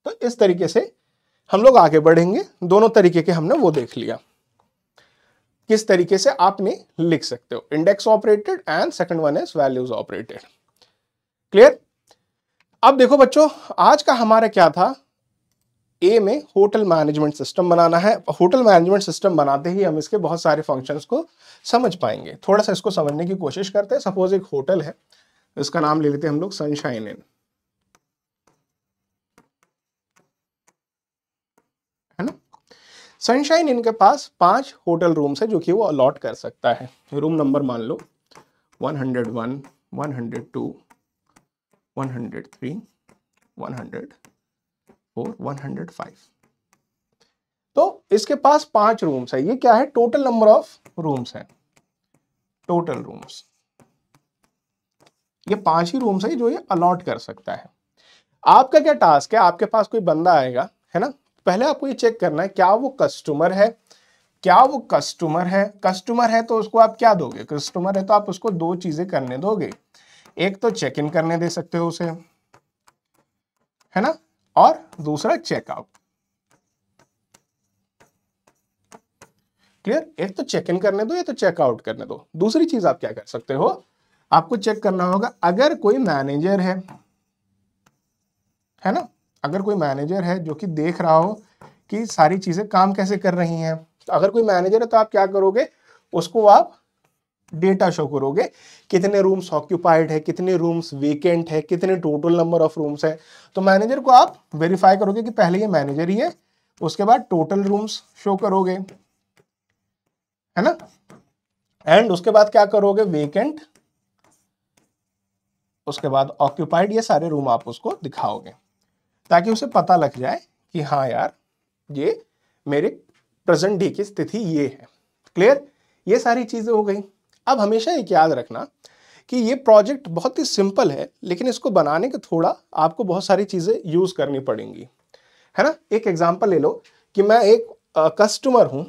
तो इस तरीके से हम लोग आगे बढ़ेंगे दोनों तरीके के हमने वो देख लिया किस तरीके से आपने लिख सकते हो index operated and second one is values operated clear अब देखो बच्चों आज का हमारा क्या था ए में होटल मैनेजमेंट सिस्टम बनाना है होटल मैनेजमेंट सिस्टम बनाते ही हम इसके बहुत सारे फंक्शंस को समझ पाएंगे थोड़ा सा इसको समझने की कोशिश करते हैं सपोज एक होटल है इसका नाम ले लेते हैं हम लोग सनशाइन इन है ना सनशाइन इनके पास पांच होटल रूम्स है जो कि वो अलॉट कर सकता है रूम नंबर मान लो हंड्रेड टू 103 104 105 तो इसके पास पांच रूम्स है ये क्या है टोटल नंबर ऑफ रूम्स है टोटल रूम्स ये पांच ही रूम्स है जो ये अलॉट कर सकता है आपका क्या टास्क है आपके पास कोई बंदा आएगा है ना पहले आपको ये चेक करना है क्या वो कस्टमर है क्या वो कस्टमर है कस्टमर है तो उसको आप क्या दोगे कस्टमर है तो आप उसको दो चीजें करने दोगे एक तो चेक इन करने दे सकते हो उसे है ना और दूसरा चेकआउट क्लियर एक तो चेक इन करने दो या तो चेकआउट करने दो दूसरी चीज आप क्या कर सकते हो आपको चेक करना होगा अगर कोई मैनेजर है है ना अगर कोई मैनेजर है जो कि देख रहा हो कि सारी चीजें काम कैसे कर रही हैं तो अगर कोई मैनेजर है तो आप क्या करोगे उसको आप डेटा शो करोगे कितने रूम्स ऑक्यूपाइड है कितने रूम्स वेकेंट है कितने टोटल नंबर ऑफ रूम्स है तो मैनेजर को आप वेरीफाई करोगे कि पहले ये मैनेजर ही है उसके बाद टोटल रूम्स शो करोगे है ना एंड उसके बाद क्या करोगे वेकेंट उसके बाद ऑक्यूपाइड ये सारे रूम आप उसको दिखाओगे ताकि उसे पता लग जाए कि हाँ यार ये मेरे प्रेजेंट डे की स्थिति ये है क्लियर ये सारी चीज़ें हो गई अब हमेशा एक याद रखना कि ये प्रोजेक्ट बहुत ही सिंपल है लेकिन इसको बनाने के थोड़ा आपको बहुत सारी चीज़ें यूज़ करनी पड़ेंगी है ना एक एग्जाम्पल ले लो कि मैं एक कस्टमर हूँ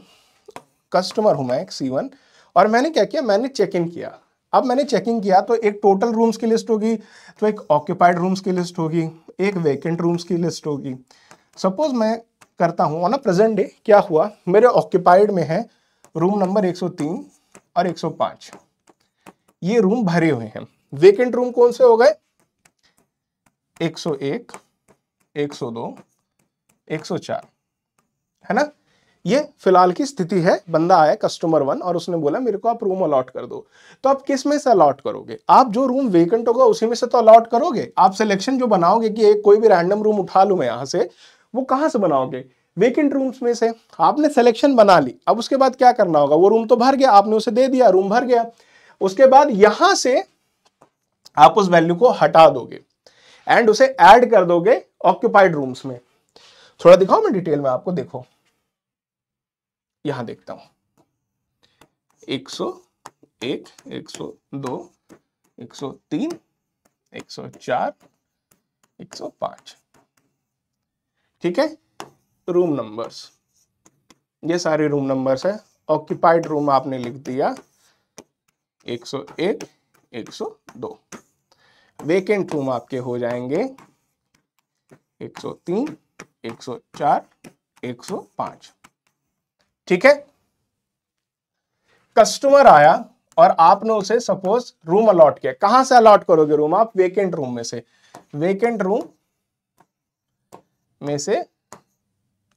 कस्टमर हूँ मैं एक सी वन और मैंने क्या किया मैंने चेक इन किया अब मैंने चेकिंग किया तो एक टोटल रूम्स की लिस्ट होगी तो एक ऑक्यूपाइड रूम्स की लिस्ट होगी एक वेकेंट रूम्स की लिस्ट होगी सपोज मैं करता हूँ ऑन अ प्रेजेंट डे क्या हुआ मेरे ऑक्यूपाइड में है रूम नंबर एक और 105 ये रूम भरे हुए हैं वेकेंट रूम कौन से हो गए 101, 102, 104 है ना ये फिलहाल की स्थिति है बंदा आया कस्टमर वन और उसने बोला मेरे को आप रूम अलॉट कर दो तो आप किस में से अलॉट करोगे आप जो रूम वेकेंट होगा उसी में से तो अलॉट करोगे आप सिलेक्शन जो बनाओगे कि एक कोई भी रैंडम रूम उठा लू मैं यहां से वो कहां से बनाओगे वेकेंट रूम्स में से आपने सिलेक्शन बना ली अब उसके बाद क्या करना होगा वो रूम तो भर गया आपने उसे दे दिया रूम भर गया उसके बाद यहां से आप उस वैल्यू को हटा दोगे एंड उसे ऐड कर दोगे ऑक्यूपाइड रूम्स में थोड़ा दिखाओ मैं डिटेल में आपको देखो यहां देखता हूं एक सौ 103, एक सौ दो एक सौ तीन एक सौ चार एक सौ पांच ठीक है रूम नंबर्स ये सारे रूम नंबर्स है ऑक्यूपाइड रूम आपने लिख दिया 101, 102 वेकेंट रूम आपके हो जाएंगे 103, 104, 105 ठीक है कस्टमर आया और आपने उसे सपोज रूम अलॉट किया कहां से अलॉट करोगे रूम आप वेकेंट रूम में से वेकेंट रूम में से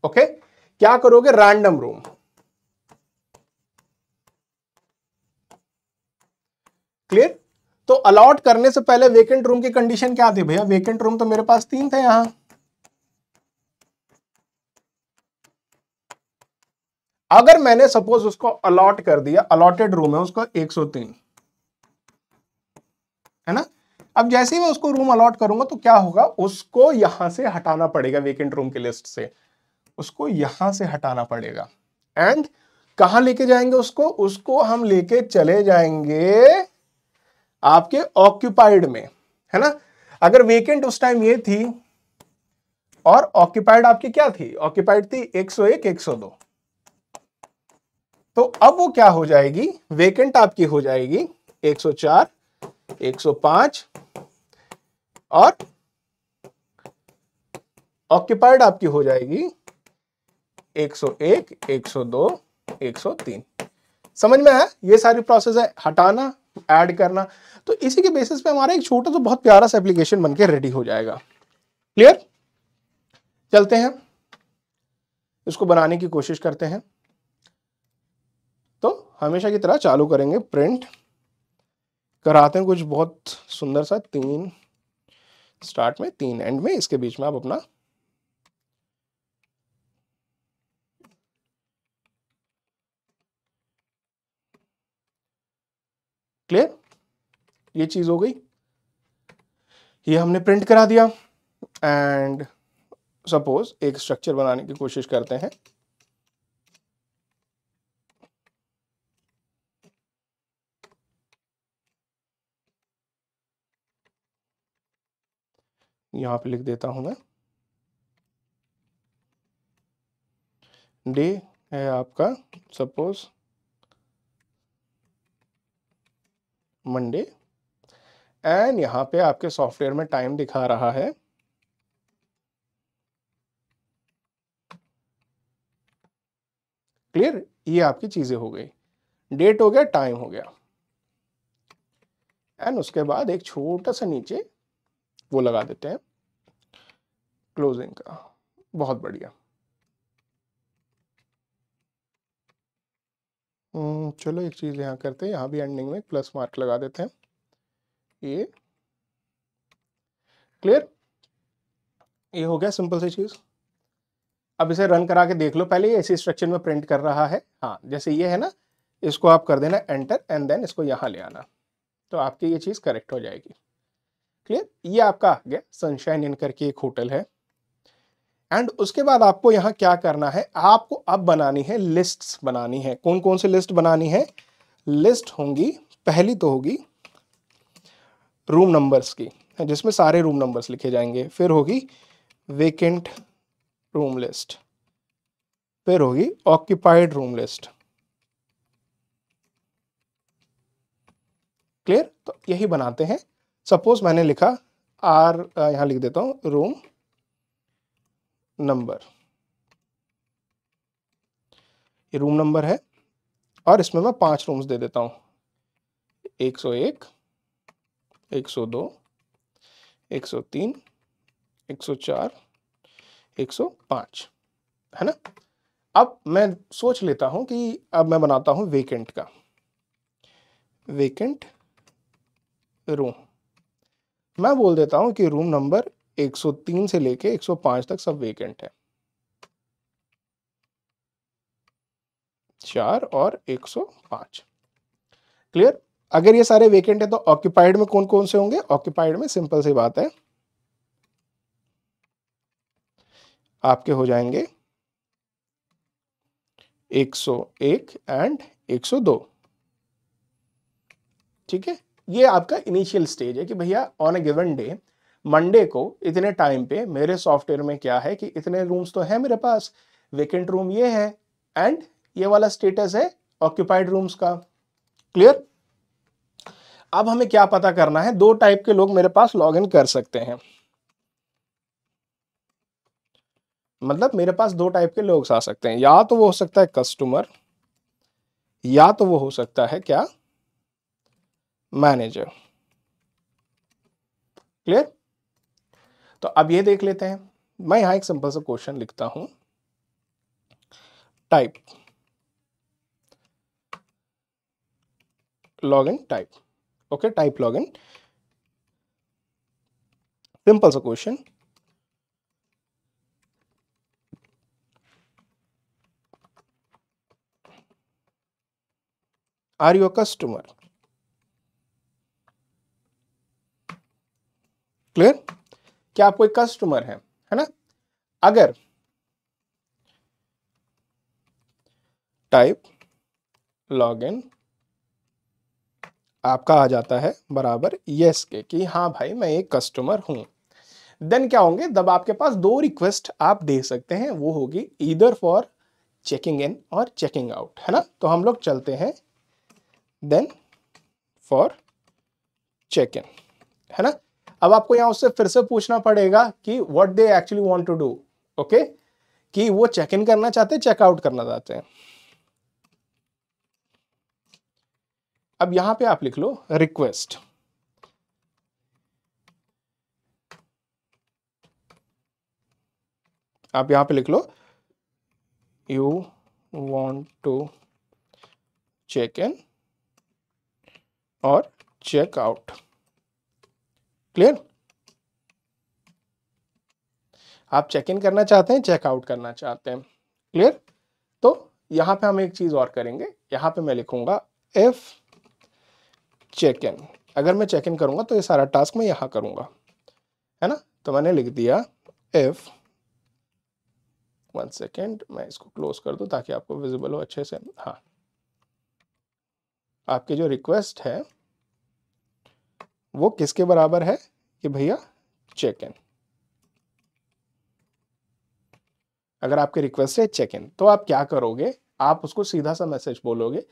ओके क्या करोगे रैंडम रूम क्लियर तो अलॉट करने से पहले वेकेंट रूम की कंडीशन क्या थी भैया वेकेंट रूम तो मेरे पास तीन थे यहां अगर मैंने सपोज उसको अलॉट कर दिया अलॉटेड रूम है उसको 103 है ना अब जैसे ही मैं उसको रूम अलॉट करूंगा तो क्या होगा उसको यहां से हटाना पड़ेगा वेकेंट रूम की लिस्ट से उसको यहां से हटाना पड़ेगा एंड कहा लेके जाएंगे उसको उसको हम लेके चले जाएंगे आपके ऑक्यूपाइड में है ना अगर वेकेंट उस टाइम ये थी और ऑक्यूपाइड आपकी क्या थी ऑक्यूपाइड थी 101 102 तो अब वो क्या हो जाएगी वेकेंट आपकी हो जाएगी 104 105 और ऑक्यूपाइड आपकी हो जाएगी 101, सौ 103 समझ में आया ये सारी प्रोसेस है हटाना ऐड करना तो इसी के बेसिस पे हमारा एक छोटा सा बहुत प्यारा सा एप्लीकेशन बनके रेडी हो जाएगा क्लियर चलते हैं इसको बनाने की कोशिश करते हैं तो हमेशा की तरह चालू करेंगे प्रिंट कराते हैं कुछ बहुत सुंदर सा तीन स्टार्ट में तीन एंड में इसके बीच में आप अपना क्लियर ये चीज़ हो गई ये हमने प्रिंट करा दिया एंड सपोज एक स्ट्रक्चर बनाने की कोशिश करते हैं यहां पे लिख देता हूं मैं डे है आपका सपोज मंडे एंड यहाँ पे आपके सॉफ्टवेयर में टाइम दिखा रहा है क्लियर ये आपकी चीज़ें हो गई डेट हो गया टाइम हो गया एंड उसके बाद एक छोटा सा नीचे वो लगा देते हैं क्लोजिंग का बहुत बढ़िया हम्म, चलो एक चीज़ यहाँ करते हैं यहाँ भी एंडिंग में प्लस मार्क लगा देते हैं ये क्लियर ये हो गया सिंपल सी चीज़ अब इसे रन करा के देख लो पहले ये ऐसी स्ट्रक्चर में प्रिंट कर रहा है हाँ जैसे ये है ना इसको आप कर देना एंटर एंड देन इसको यहाँ ले आना तो आपकी ये चीज़ करेक्ट हो जाएगी क्लियर ये आपका आ गया सनशाइन इन करके एक होटल है एंड उसके बाद आपको यहां क्या करना है आपको अब बनानी है लिस्ट बनानी है कौन कौन सी लिस्ट बनानी है लिस्ट होंगी पहली तो होगी रूम नंबर्स की जिसमें सारे रूम नंबर्स लिखे जाएंगे फिर होगी वेकेंट रूम लिस्ट फिर होगी ऑक्यूपाइड रूम लिस्ट क्लियर तो यही बनाते हैं सपोज मैंने लिखा आर यहां लिख देता हूं रूम नंबर ये रूम नंबर है और इसमें मैं पांच रूम्स दे देता हूं एक सौ एक सौ दो एक सौ तीन एक सौ चार एक सौ पांच है ना अब मैं सोच लेता हूं कि अब मैं बनाता हूं वेकेंट का वेकेंट रूम मैं बोल देता हूं कि रूम नंबर 103 से लेके 105 तक सब वेकेंट है चार और 105 क्लियर अगर ये सारे वेकेंट है तो ऑक्यूपाइड में कौन कौन से होंगे ऑक्यूपाइड में सिंपल सी बात है आपके हो जाएंगे 101 एंड 102 ठीक है ये आपका इनिशियल स्टेज है कि भैया on a given day Monday को इतने टाइम पे मेरे सॉफ्टवेयर में क्या है कि इतने रूम्स तो है मेरे पास वेकेंट रूम ये है एंड ये वाला स्टेटस है ऑक्यूपाइड रूम्स का क्लियर अब हमें क्या पता करना है दो टाइप के लोग मेरे पास लॉग इन कर सकते हैं मतलब मेरे पास दो टाइप के लोग आ सकते हैं या तो वो हो सकता है कस्टमर या तो वो हो सकता है क्या मैनेजर क्लियर तो अब ये देख लेते हैं मैं यहां एक सिंपल सा क्वेश्चन लिखता हूं type log in type okay type log in simple सा question are you a customer clear क्या आप कोई कस्टमर है है ना अगर टाइप लॉग इन आपका आ जाता है बराबर यस के कि हाँ भाई मैं एक कस्टमर हूं देन क्या होंगे जब आपके पास दो रिक्वेस्ट आप दे सकते हैं वो होगी ईदर फॉर चेकिंग इन और चेकिंग आउट है ना तो हम लोग चलते हैं देन फॉर चेक इन है ना अब आपको यहां उससे फिर से पूछना पड़ेगा कि what they actually want to do okay कि वो चेक इन करना चाहते हैं चेकआउट करना चाहते हैं अब यहां पे आप लिख लो रिक्वेस्ट आप यहां पे लिख लो you want to check in और चेक आउट क्लियर आप चेक इन करना चाहते हैं चेकआउट करना चाहते हैं क्लियर तो यहां पे हम एक चीज़ और करेंगे यहां पे मैं लिखूंगा एफ चेक इन अगर मैं चेक इन करूंगा तो ये सारा टास्क मैं यहां करूंगा है ना तो मैंने लिख दिया एफ वन सेकेंड मैं इसको क्लोज कर दू ताकि आपको विजिबल हो अच्छे से हाँ आपकी जो रिक्वेस्ट है वो किसके बराबर है कि भैया चेक इन अगर आपके रिक्वेस्ट है चेक इन तो आप क्या करोगे आप उसको सीधा सा मैसेज बोलोगे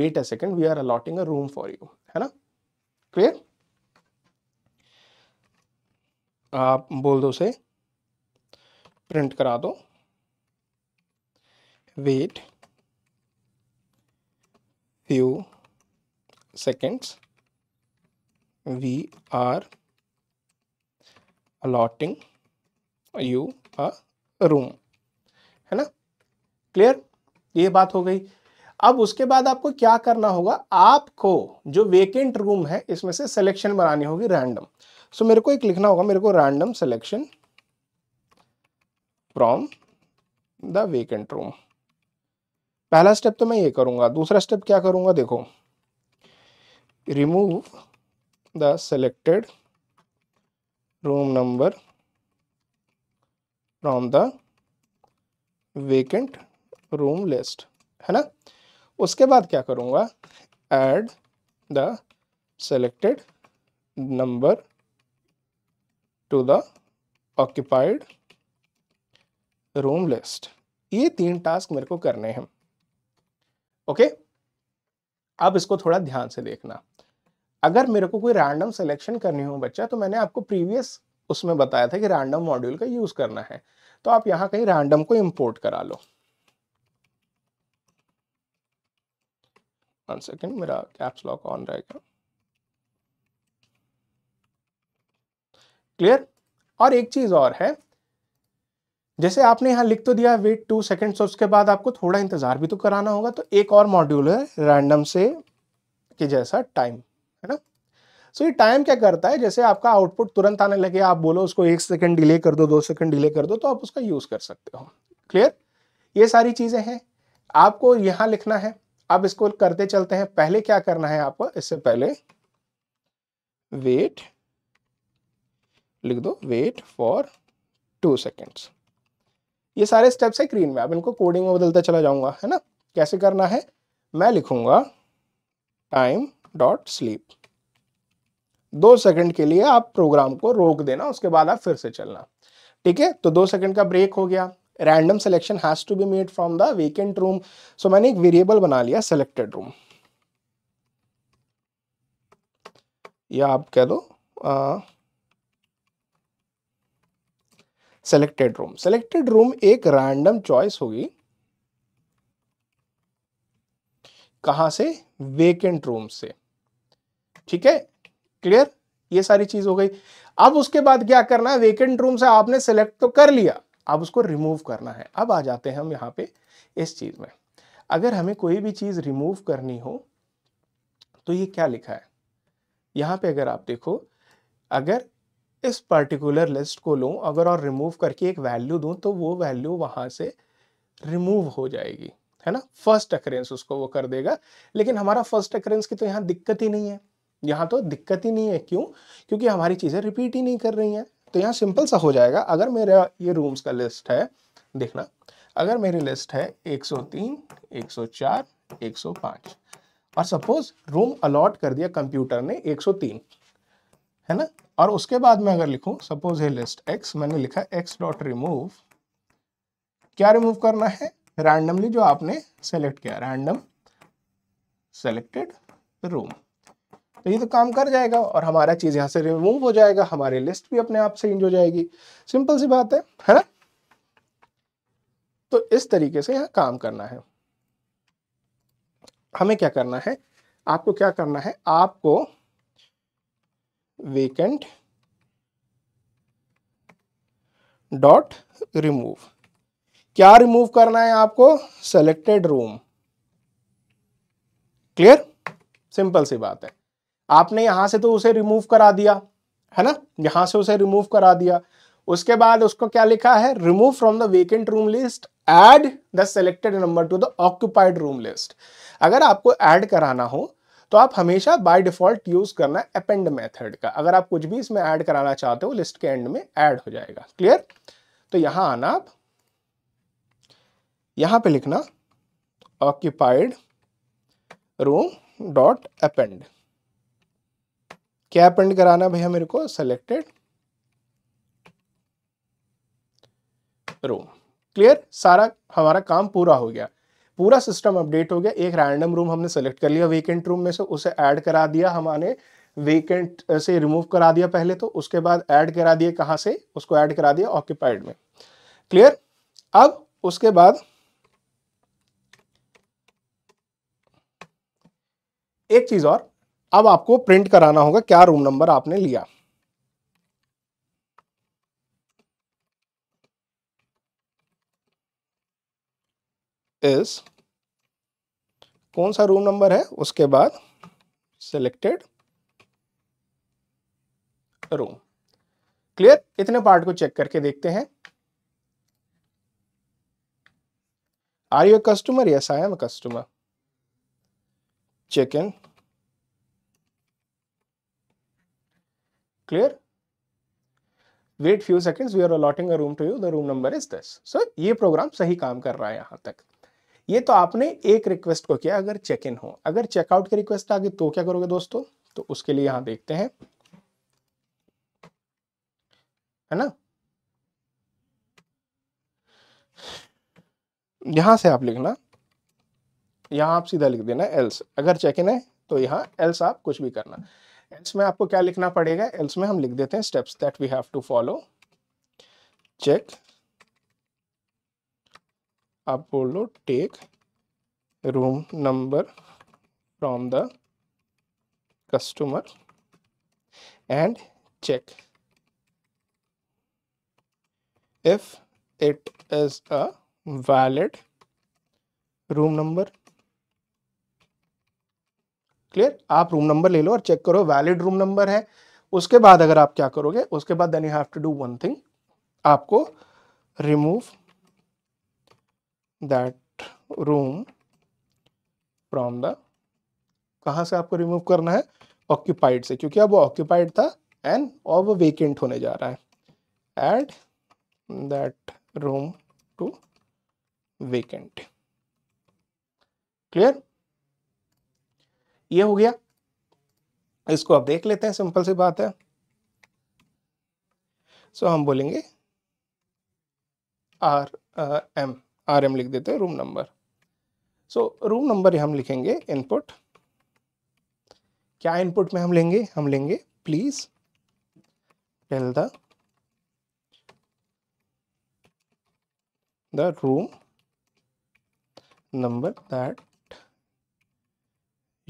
wait a second we are allotting a room for you है ना क्लियर आप बोल दो उसे प्रिंट करा दो wait few seconds we are allotting you a room है ना क्लियर ये बात हो गई अब उसके बाद आपको क्या करना होगा आपको जो वेकेंट रूम है इसमें से सिलेक्शन बनानी होगी रैंडम सो मेरे को एक लिखना होगा मेरे को random selection from the vacant room पहला स्टेप तो मैं ये करूंगा दूसरा स्टेप क्या करूंगा देखो remove the selected room number from the vacant room list है ना उसके बाद क्या करूँगा add the selected number to the occupied room list ये तीन टास्क मेरे को करने हैं ओके okay? अब इसको थोड़ा ध्यान से देखना अगर मेरे को कोई रैंडम सिलेक्शन करनी हो बच्चा तो मैंने आपको प्रीवियस उसमें बताया था कि रैंडम मॉड्यूल का यूज़ करना है तो आप यहां कहीं रैंडम को इम्पोर्ट करा लो वन सेकेंड मेरा कैप्स लॉक ऑन रहेगा क्लियर और एक चीज़ और है जैसे आपने यहां लिख तो दिया वेट टू सेकेंड्स उसके बाद आपको थोड़ा इंतज़ार भी तो कराना होगा तो एक और मॉड्यूल है रैंडम से के जैसा टाइम है ना सो so, ये टाइम क्या करता है जैसे आपका आउटपुट तुरंत आने लगे आप बोलो उसको एक सेकंड डिले कर दो दो सेकंड डिले कर दो तो आप उसका यूज़ कर सकते हो क्लियर ये सारी चीज़ें हैं आपको यहां लिखना है अब इसको करते चलते हैं पहले क्या करना है आपको इससे पहले वेट लिख दो वेट फॉर टू सेकेंड्स ये सारे स्टेप्स है क्रीन में आप इनको कोडिंग में बदलता चला जाऊंगा है ना कैसे करना है मैं लिखूंगा टाइम डॉट स्लीप दो सेकंड के लिए आप प्रोग्राम को रोक देना उसके बाद आप फिर से चलना ठीक है तो दो सेकंड का ब्रेक हो गया random selection has to be made from the vacant room so मैंने एक वेरिएबल बना लिया सेलेक्टेड रूम या आप कह दो सेलेक्टेड रूम सेलेक्टेड रूम एक रैंडम चॉइस होगी कहा से वेकेंट रूम से ठीक है क्लियर ये सारी चीज हो गई अब उसके बाद क्या करना है वेकेंट रूम से आपने सेलेक्ट तो कर लिया अब उसको रिमूव करना है अब आ जाते हैं हम यहां पे इस चीज में अगर हमें कोई भी चीज रिमूव करनी हो तो ये क्या लिखा है यहां पे अगर आप देखो अगर इस पर्टिकुलर लिस्ट को लो अगर और रिमूव करके एक वैल्यू दू तो वो वैल्यू वहां से रिमूव हो जाएगी है ना फर्स्ट अक्रेंस उसको वो कर देगा लेकिन हमारा फर्स्ट अक्रेंस की तो यहाँ दिक्कत ही नहीं है यहाँ तो दिक्कत ही नहीं है क्यों क्योंकि हमारी चीज़ें रिपीट ही नहीं कर रही हैं तो यहाँ सिंपल सा हो जाएगा अगर मेरा ये रूम्स का लिस्ट है देखना अगर मेरी लिस्ट है 103, 104, 105 और सपोज रूम अलॉट कर दिया कंप्यूटर ने 103 है ना और उसके बाद मैं अगर लिखूं सपोज ये लिस्ट x मैंने लिखा x डॉट रिमूव क्या रिमूव करना है रैंडमली जो आपने सेलेक्ट किया रैंडम सेलेक्टेड रूम तो ये तो काम कर जाएगा और हमारा चीज़ यहाँ से रिमूव हो जाएगा हमारी लिस्ट भी अपने आप से इंज हो जाएगी सिंपल सी बात है है ना तो इस तरीके से यहाँ काम करना है हमें क्या करना है आपको क्या करना है आपको वेकेंट डॉट रिमूव क्या रिमूव करना है आपको सेलेक्टेड रूम क्लियर सिंपल सी बात है आपने यहां से तो उसे रिमूव करा दिया है ना यहां से उसे रिमूव करा दिया उसके बाद उसको क्या लिखा है remove from the vacant room list add the selected number to the occupied room list अगर आपको एड कराना हो तो आप हमेशा बाय डिफॉल्ट यूज करना अपेंड मेथड का अगर आप कुछ भी इसमें ऐड कराना चाहते हो लिस्ट के एंड में ऐड हो जाएगा क्लियर तो यहां आना आप यहाँ पे लिखना ऑक्यूपाइड रूम डॉट अपेंड क्या अपेंड कराना भैया मेरे को सेलेक्टेड रूम क्लियर सारा हमारा काम पूरा हो गया पूरा सिस्टम अपडेट हो गया एक रैंडम रूम हमने सेलेक्ट कर लिया वेकेंट रूम में से उसे ऐड करा दिया हमारे वेकेंट से रिमूव करा दिया पहले तो उसके बाद ऐड करा दिया कहाँ से उसको ऐड करा दिया ऑक्यूपाइड में क्लियर अब उसके बाद एक चीज़ और अब आपको प्रिंट कराना होगा क्या रूम नंबर आपने लिया इस कौन सा रूम नंबर है उसके बाद सिलेक्टेड रूम क्लियर इतने पार्ट को चेक करके देखते हैं are you customer yes I am customer chicken. Clear? Wait few seconds, we are allotting a room to you. The room number is this. So ये program सही काम कर रहा है यहाँ तक ये तो आपने एक रिक्वेस्ट को किया अगर चेक इन हो अगर चेकआउट की रिक्वेस्ट आ गई तो क्या करोगे दोस्तों तो उसके लिए यहां देखते हैं है ना यहां से आप लिखना यहाँ आप सीधा लिख देना एल्स अगर चेक इन है तो यहाँ एल्स आप कुछ भी करना एल्स में आपको क्या लिखना पड़ेगा एल्स में हम लिख देते हैं steps that we have to follow check आप बोल लो take room number from the customer and check if it is a valid room number clear आप रूम नंबर ले लो और चेक करो वैलिड रूम नंबर है उसके बाद अगर आप क्या करोगे उसके बाद then you have to do one thing आपको remove that room from the कहाँ से आपको रिमूव करना है ऑक्यूपाइड से क्योंकि अब वो ऑक्यूपाइड था एंड और वो वेकेंट होने जा रहा है add that room to vacant clear ये हो गया इसको आप देख लेते हैं सिंपल सी बात है सो हम बोलेंगे आर एम आर एम लिख देते हैं room number so room number हम लिखेंगे इनपुट क्या इनपुट में हम लेंगे हम लेंगे please tell the room number that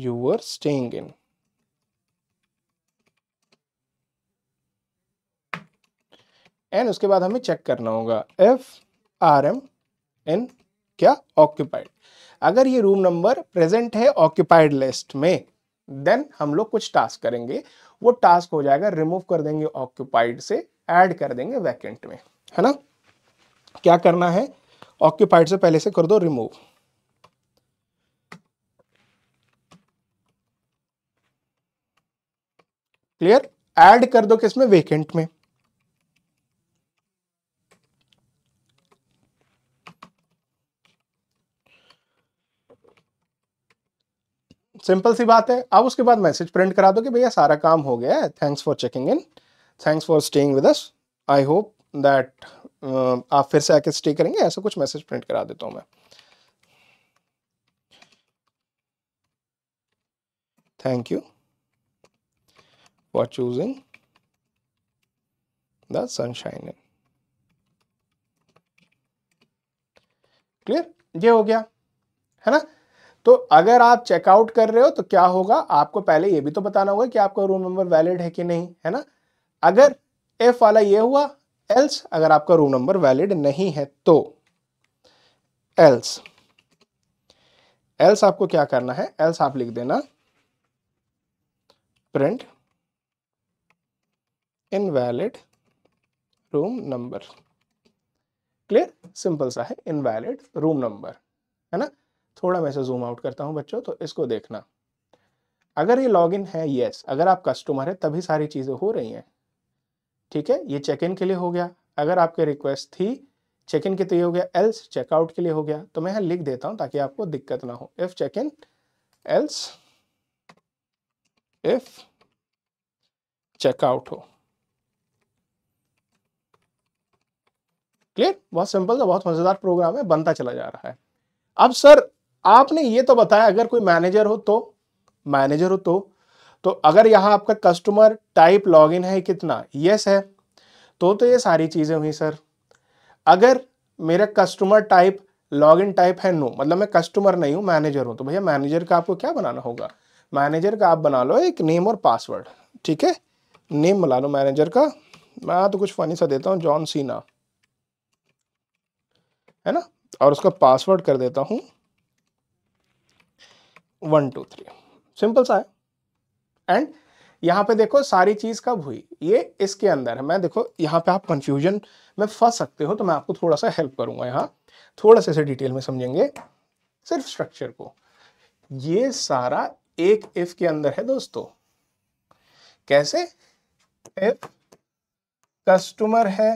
you were staying in. And उसके बाद हमें चेक करना होगा एफ आर एम एन क्या ऑक्यूपाइड अगर ये रूम नंबर प्रेजेंट है ऑक्यूपाइड लिस्ट में देन हम लोग कुछ टास्क करेंगे वो टास्क हो जाएगा रिमूव कर देंगे ऑक्यूपाइड से एड कर देंगे वैकेंट में है ना क्या करना है ऑक्यूपाइड से पहले से कर दो रिमूव क्लियर ऐड कर दो किसमें वेकेंट में सिंपल सी बात है अब उसके बाद मैसेज प्रिंट करा दो कि भैया सारा काम हो गया है thanks for checking in thanks for staying with us I hope that आप फिर से आके स्टे करेंगे ऐसा कुछ मैसेज प्रिंट करा देता हूं मैं thank you for choosing the sunshine clear ये हो गया है ना तो अगर आप चेकआउट कर रहे हो तो क्या होगा आपको पहले ये भी तो बताना होगा कि आपका रूम नंबर वैलिड है कि नहीं है ना अगर एफ वाला ये हुआ एल्स अगर आपका रूम नंबर वैलिड नहीं है तो एल्स एल्स आपको क्या करना है एल्स आप लिख देना print invalid room number clear simple सा है इनवैलिड रूम नंबर है ना थोड़ा मैं जूम आउट करता हूं बच्चों तो इसको देखना अगर ये लॉगिन है यस अगर आप कस्टमर है तभी सारी चीज़ें हो रही हैं ठीक है ये चेक इन के लिए हो गया अगर आपके रिक्वेस्ट थी चेक इन के ये हो गया एल्स चेकआउट के लिए हो गया तो मैं यहां लिख देता हूं ताकि आपको दिक्कत ना हो if check in else if checkout हो क्लियर बहुत सिंपल था बहुत मज़ेदार प्रोग्राम है बनता चला जा रहा है अब सर आपने ये तो बताया अगर कोई मैनेजर हो तो मैनेजर हो तो तो अगर यहाँ आपका कस्टमर टाइप लॉगिन है कितना यस है तो तो ये सारी चीज़ें हुई सर अगर मेरा कस्टमर टाइप लॉगिन टाइप है नो मतलब मैं कस्टमर नहीं हूँ मैनेजर हूँ तो भैया मैनेजर का आपको क्या बनाना होगा मैनेजर का आप बना लो एक नेम और पासवर्ड ठीक है नेम बना लो मैनेजर का मैं तो कुछ फनी सा देता हूँ जॉन सीना है ना और उसका पासवर्ड कर देता हूँ वन टू थ्री सिंपल सा है एंड यहाँ पे देखो सारी चीज़ कब हुई ये इसके अंदर है मैं देखो यहाँ पे आप कंफ्यूजन में फंस सकते हो तो मैं आपको थोड़ा सा हेल्प करूंगा यहाँ थोड़ा सा डिटेल में समझेंगे सिर्फ स्ट्रक्चर को ये सारा एक इफ के अंदर है दोस्तों कैसे इफ कस्टमर है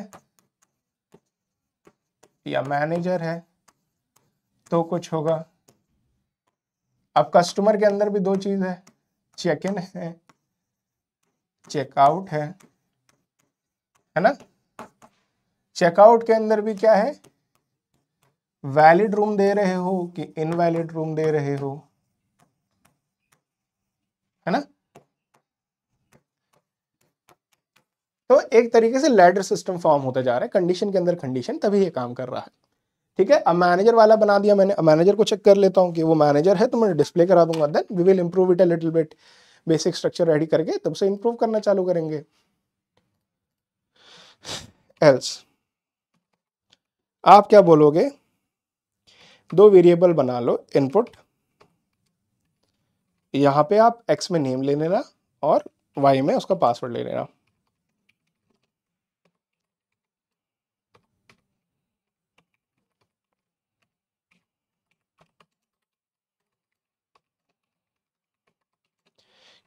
या मैनेजर है तो कुछ होगा अब कस्टमर के अंदर भी दो चीज है चेक इन है चेकआउट है है ना चेकआउट के अंदर भी क्या है वैलिड रूम दे रहे हो कि इनवैलिड रूम दे रहे हो है ना तो एक तरीके से लेडर सिस्टम फॉर्म होता जा रहा है कंडीशन के अंदर कंडीशन तभी ये काम कर रहा है ठीक है अब मैनेजर वाला बना दिया मैंने मैनेजर को चेक कर लेता हूँ कि वो मैनेजर है तो मैं डिस्प्ले करा दूंगा then we will improve it a little bit basic structure ready करके तब से इम्प्रूव करना चालू करेंगे एल्स आप क्या बोलोगे दो वेरिएबल बना लो इनपुट यहाँ पे आप एक्स में नेम ले लेना और वाई में उसका पासवर्ड ले लेना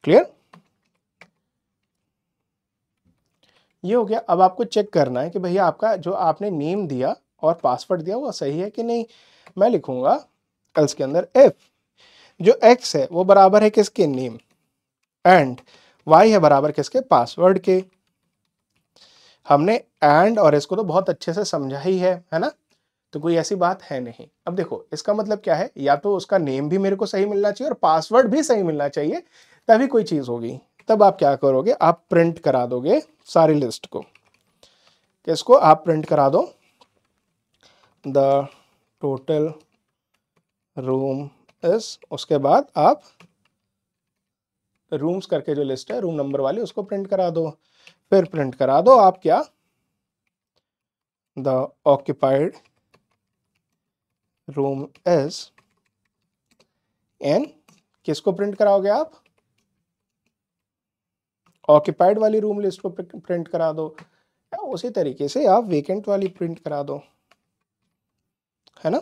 क्लियर ये हो गया अब आपको चेक करना है कि भैया आपका जो आपने नेम दिया और पासवर्ड दिया वो सही है कि नहीं मैं लिखूंगा एल्स के अंदर एफ जो एक्स है वो बराबर है किसके नेम एंड वाई है बराबर किसके पासवर्ड के हमने एंड और इसको तो बहुत अच्छे से समझा ही है है ना तो कोई ऐसी बात है नहीं अब देखो इसका मतलब क्या है या तो उसका नेम भी मेरे को सही मिलना चाहिए और पासवर्ड भी सही मिलना चाहिए तभी कोई चीज़ होगी तब आप क्या करोगे आप प्रिंट करा दोगे सारी लिस्ट को किसको आप प्रिंट करा दो द टोटल रूम इस उसके बाद आप रूम्स करके जो लिस्ट है रूम नंबर वाली उसको प्रिंट करा दो फिर प्रिंट करा दो आप क्या the occupied room is and किसको प्रिंट कराओगे आप ऑक्यूपाइड वाली रूम लिस्ट को प्रिंट करा दो या उसी तरीके से आप वेकेंट वाली प्रिंट करा दो है ना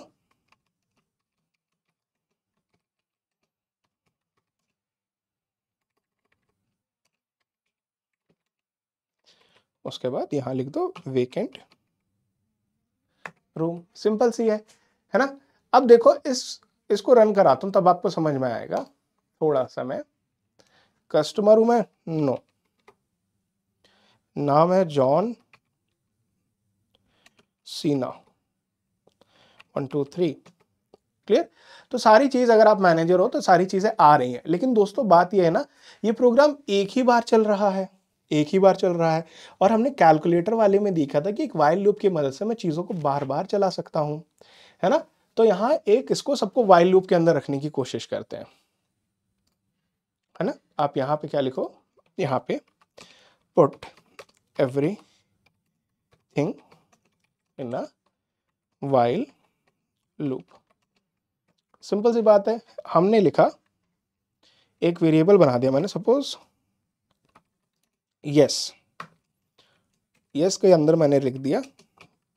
उसके बाद यहां लिख दो वेकेंट रूम सिंपल सी है है ना अब देखो इस इसको रन कराता हूं तब आपको समझ में आएगा थोड़ा समय कस्टमर हूं मैं नो no. नाम है John Cena one two three clear तो सारी चीज़ अगर आप मैनेजर हो तो सारी चीज़ें आ रही हैं लेकिन दोस्तों बात यह है ना ये प्रोग्राम एक ही बार चल रहा है एक ही बार चल रहा है और हमने कैलकुलेटर वाले में देखा था कि एक वाइल लूप की मदद से मैं चीज़ों को बार बार चला सकता हूं है ना तो यहां एक इसको सबको वाइल लूप के अंदर रखने की कोशिश करते हैं है ना आप यहाँ पे क्या लिखो यहाँ पे put thing in a while loop simple सी बात है हमने लिखा एक वेरिएबल बना दिया मैंने सपोज यस यस के अंदर मैंने लिख दिया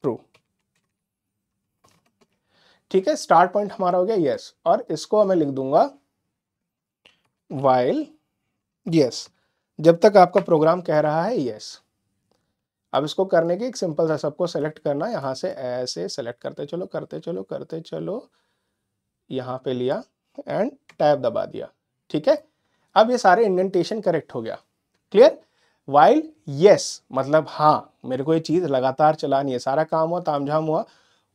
ट्रू ठीक है स्टार्ट पॉइंट हमारा हो गया यस yes, और इसको मैं लिख दूंगा वाइल यस yes, जब तक आपका प्रोग्राम कह रहा है यस yes. अब इसको करने के एक सिंपल सा सबको सेलेक्ट करना यहाँ से ऐसे सेलेक्ट करते चलो करते चलो करते चलो यहाँ पे लिया एंड टैब दबा दिया ठीक है अब ये सारे इंडेंटेशन करेक्ट हो गया क्लियर वाइल यस मतलब हाँ मेरे को ये चीज़ लगातार चलानी है सारा काम हुआ ताम झाम हुआ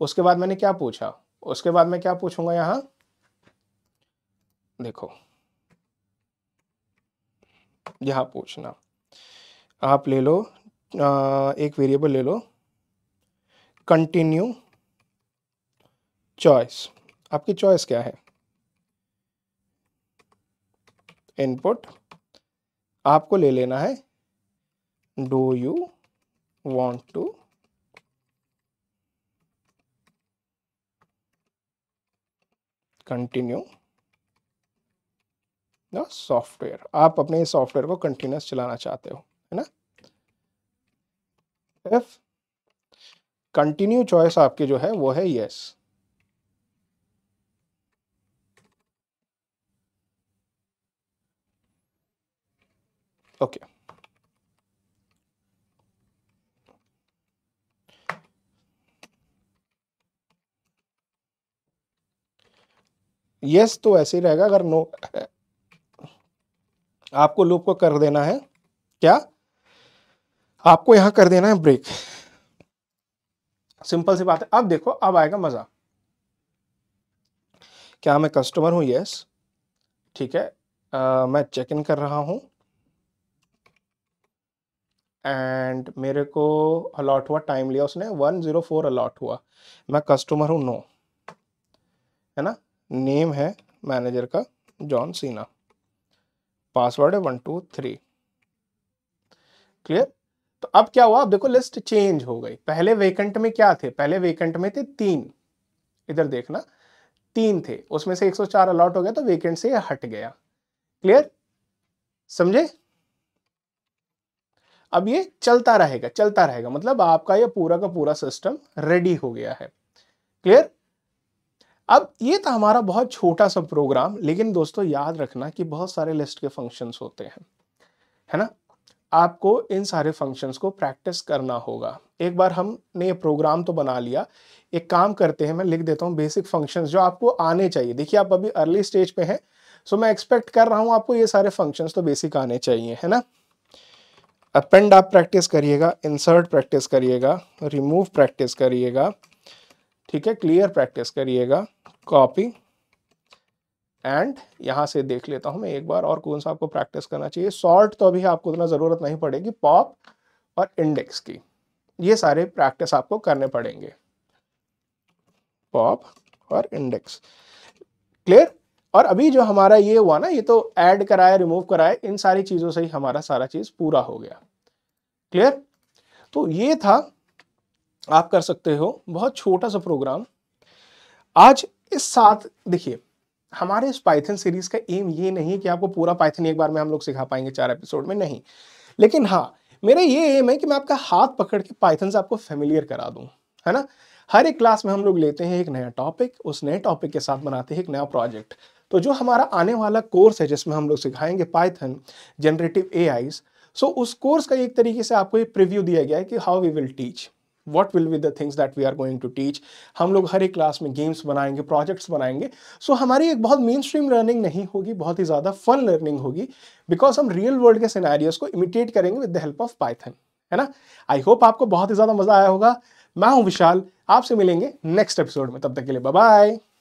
उसके बाद मैंने क्या पूछा उसके बाद मैं क्या पूछूंगा यहाँ देखो यहाँ पूछना आप ले लो एक वेरिएबल ले लो कंटिन्यू चॉइस आपकी चॉइस क्या है इनपुट आपको ले लेना है do you want to continue software आप अपने सॉफ्टवेयर को कंटिन्यूस चलाना चाहते हो है ना एफ कंटिन्यू चॉइस आपके जो है वो है yes okay okay. Yes yes, तो ऐसे ही रहेगा अगर नो आपको लूप को कर देना है क्या आपको यहां कर देना है ब्रेक सिंपल सी बात है अब देखो अब आएगा मज़ा क्या मैं कस्टमर हूँ यस ठीक है आ, मैं चेक इन कर रहा हूं एंड मेरे को अलॉट हुआ टाइम लिया उसने वन ज़ीरो फोर अलॉट हुआ मैं कस्टमर हूँ नो है ना नेम है मैनेजर का जॉन सीना पासवर्ड है वन टू थ्री क्लियर तो अब क्या हुआ अब देखो लिस्ट चेंज हो गई पहले वेकेंट में क्या थे पहले वेकेंट में थे तीन इधर देखना तीन थे उसमें से 104 अलॉट हो गया तो वेकेंट से हट गया क्लियर समझे अब ये चलता रहेगा चलता रहेगा मतलब आपका ये पूरा का पूरा सिस्टम रेडी हो गया है क्लियर अब ये था हमारा बहुत छोटा सा प्रोग्राम लेकिन दोस्तों याद रखना कि बहुत सारे लिस्ट के फंक्शंस होते हैं है ना आपको इन सारे फंक्शंस को प्रैक्टिस करना होगा एक बार हमने ये प्रोग्राम तो बना लिया एक काम करते हैं मैं लिख देता हूँ बेसिक फंक्शंस जो आपको आने चाहिए देखिए आप अभी अर्ली स्टेज पे हैं सो मैं एक्सपेक्ट कर रहा हूँ आपको ये सारे फंक्शंस तो बेसिक आने चाहिए है ना अपेंड आप प्रैक्टिस करिएगा इंसर्ट प्रैक्टिस करिएगा रिमूव प्रैक्टिस करिएगा ठीक है क्लियर प्रैक्टिस करिएगा कॉपी एंड यहाँ से देख लेता हूँ मैं एक बार और कौन सा आपको प्रैक्टिस करना चाहिए सॉर्ट तो अभी आपको उतना ज़रूरत नहीं पड़ेगी पॉप और इंडेक्स की ये सारे प्रैक्टिस आपको करने पड़ेंगे पॉप और इंडेक्स क्लियर और अभी जो हमारा ये हुआ ना ये तो ऐड कराया रिमूव कराया इन सारी चीज़ों से ही हमारा सारा चीज़ पूरा हो गया क्लियर तो ये था आप कर सकते हो बहुत छोटा सा प्रोग्राम आज इस साथ देखिए हमारे इस पाइथन सीरीज का एम ये नहीं कि आपको पूरा पाइथन एक बार में हम लोग सिखा पाएंगे चार एपिसोड में नहीं लेकिन हाँ मेरा ये एम है कि मैं आपका हाथ पकड़ के पाइथन से आपको फेमिलियर करा दूँ है ना हर एक क्लास में हम लोग लेते हैं एक नया टॉपिक उस नए टॉपिक के साथ बनाते हैं एक नया प्रोजेक्ट तो जो हमारा आने वाला कोर्स है जिसमें हम लोग सिखाएंगे पाइथन जनरेटिव ए सो उस कोर्स का एक तरीके से आपको ये प्रिव्यू दिया गया है कि how we will teach what will be the things that we are going to teach हम लोग हर एक क्लास में गेम्स बनाएंगे प्रोजेक्ट्स बनाएंगे सो so, हमारी एक बहुत मेन स्ट्रीम लर्निंग नहीं होगी बहुत ही ज़्यादा फन लर्निंग होगी बिकॉज हम रियल वर्ल्ड के सिनेरियोस को इमिटेट करेंगे with the help of Python है ना आई होप आपको बहुत ही ज़्यादा मज़ा आया होगा मैं हूँ विशाल आपसे मिलेंगे नेक्स्ट एपिसोड में तब तक के लिए बाय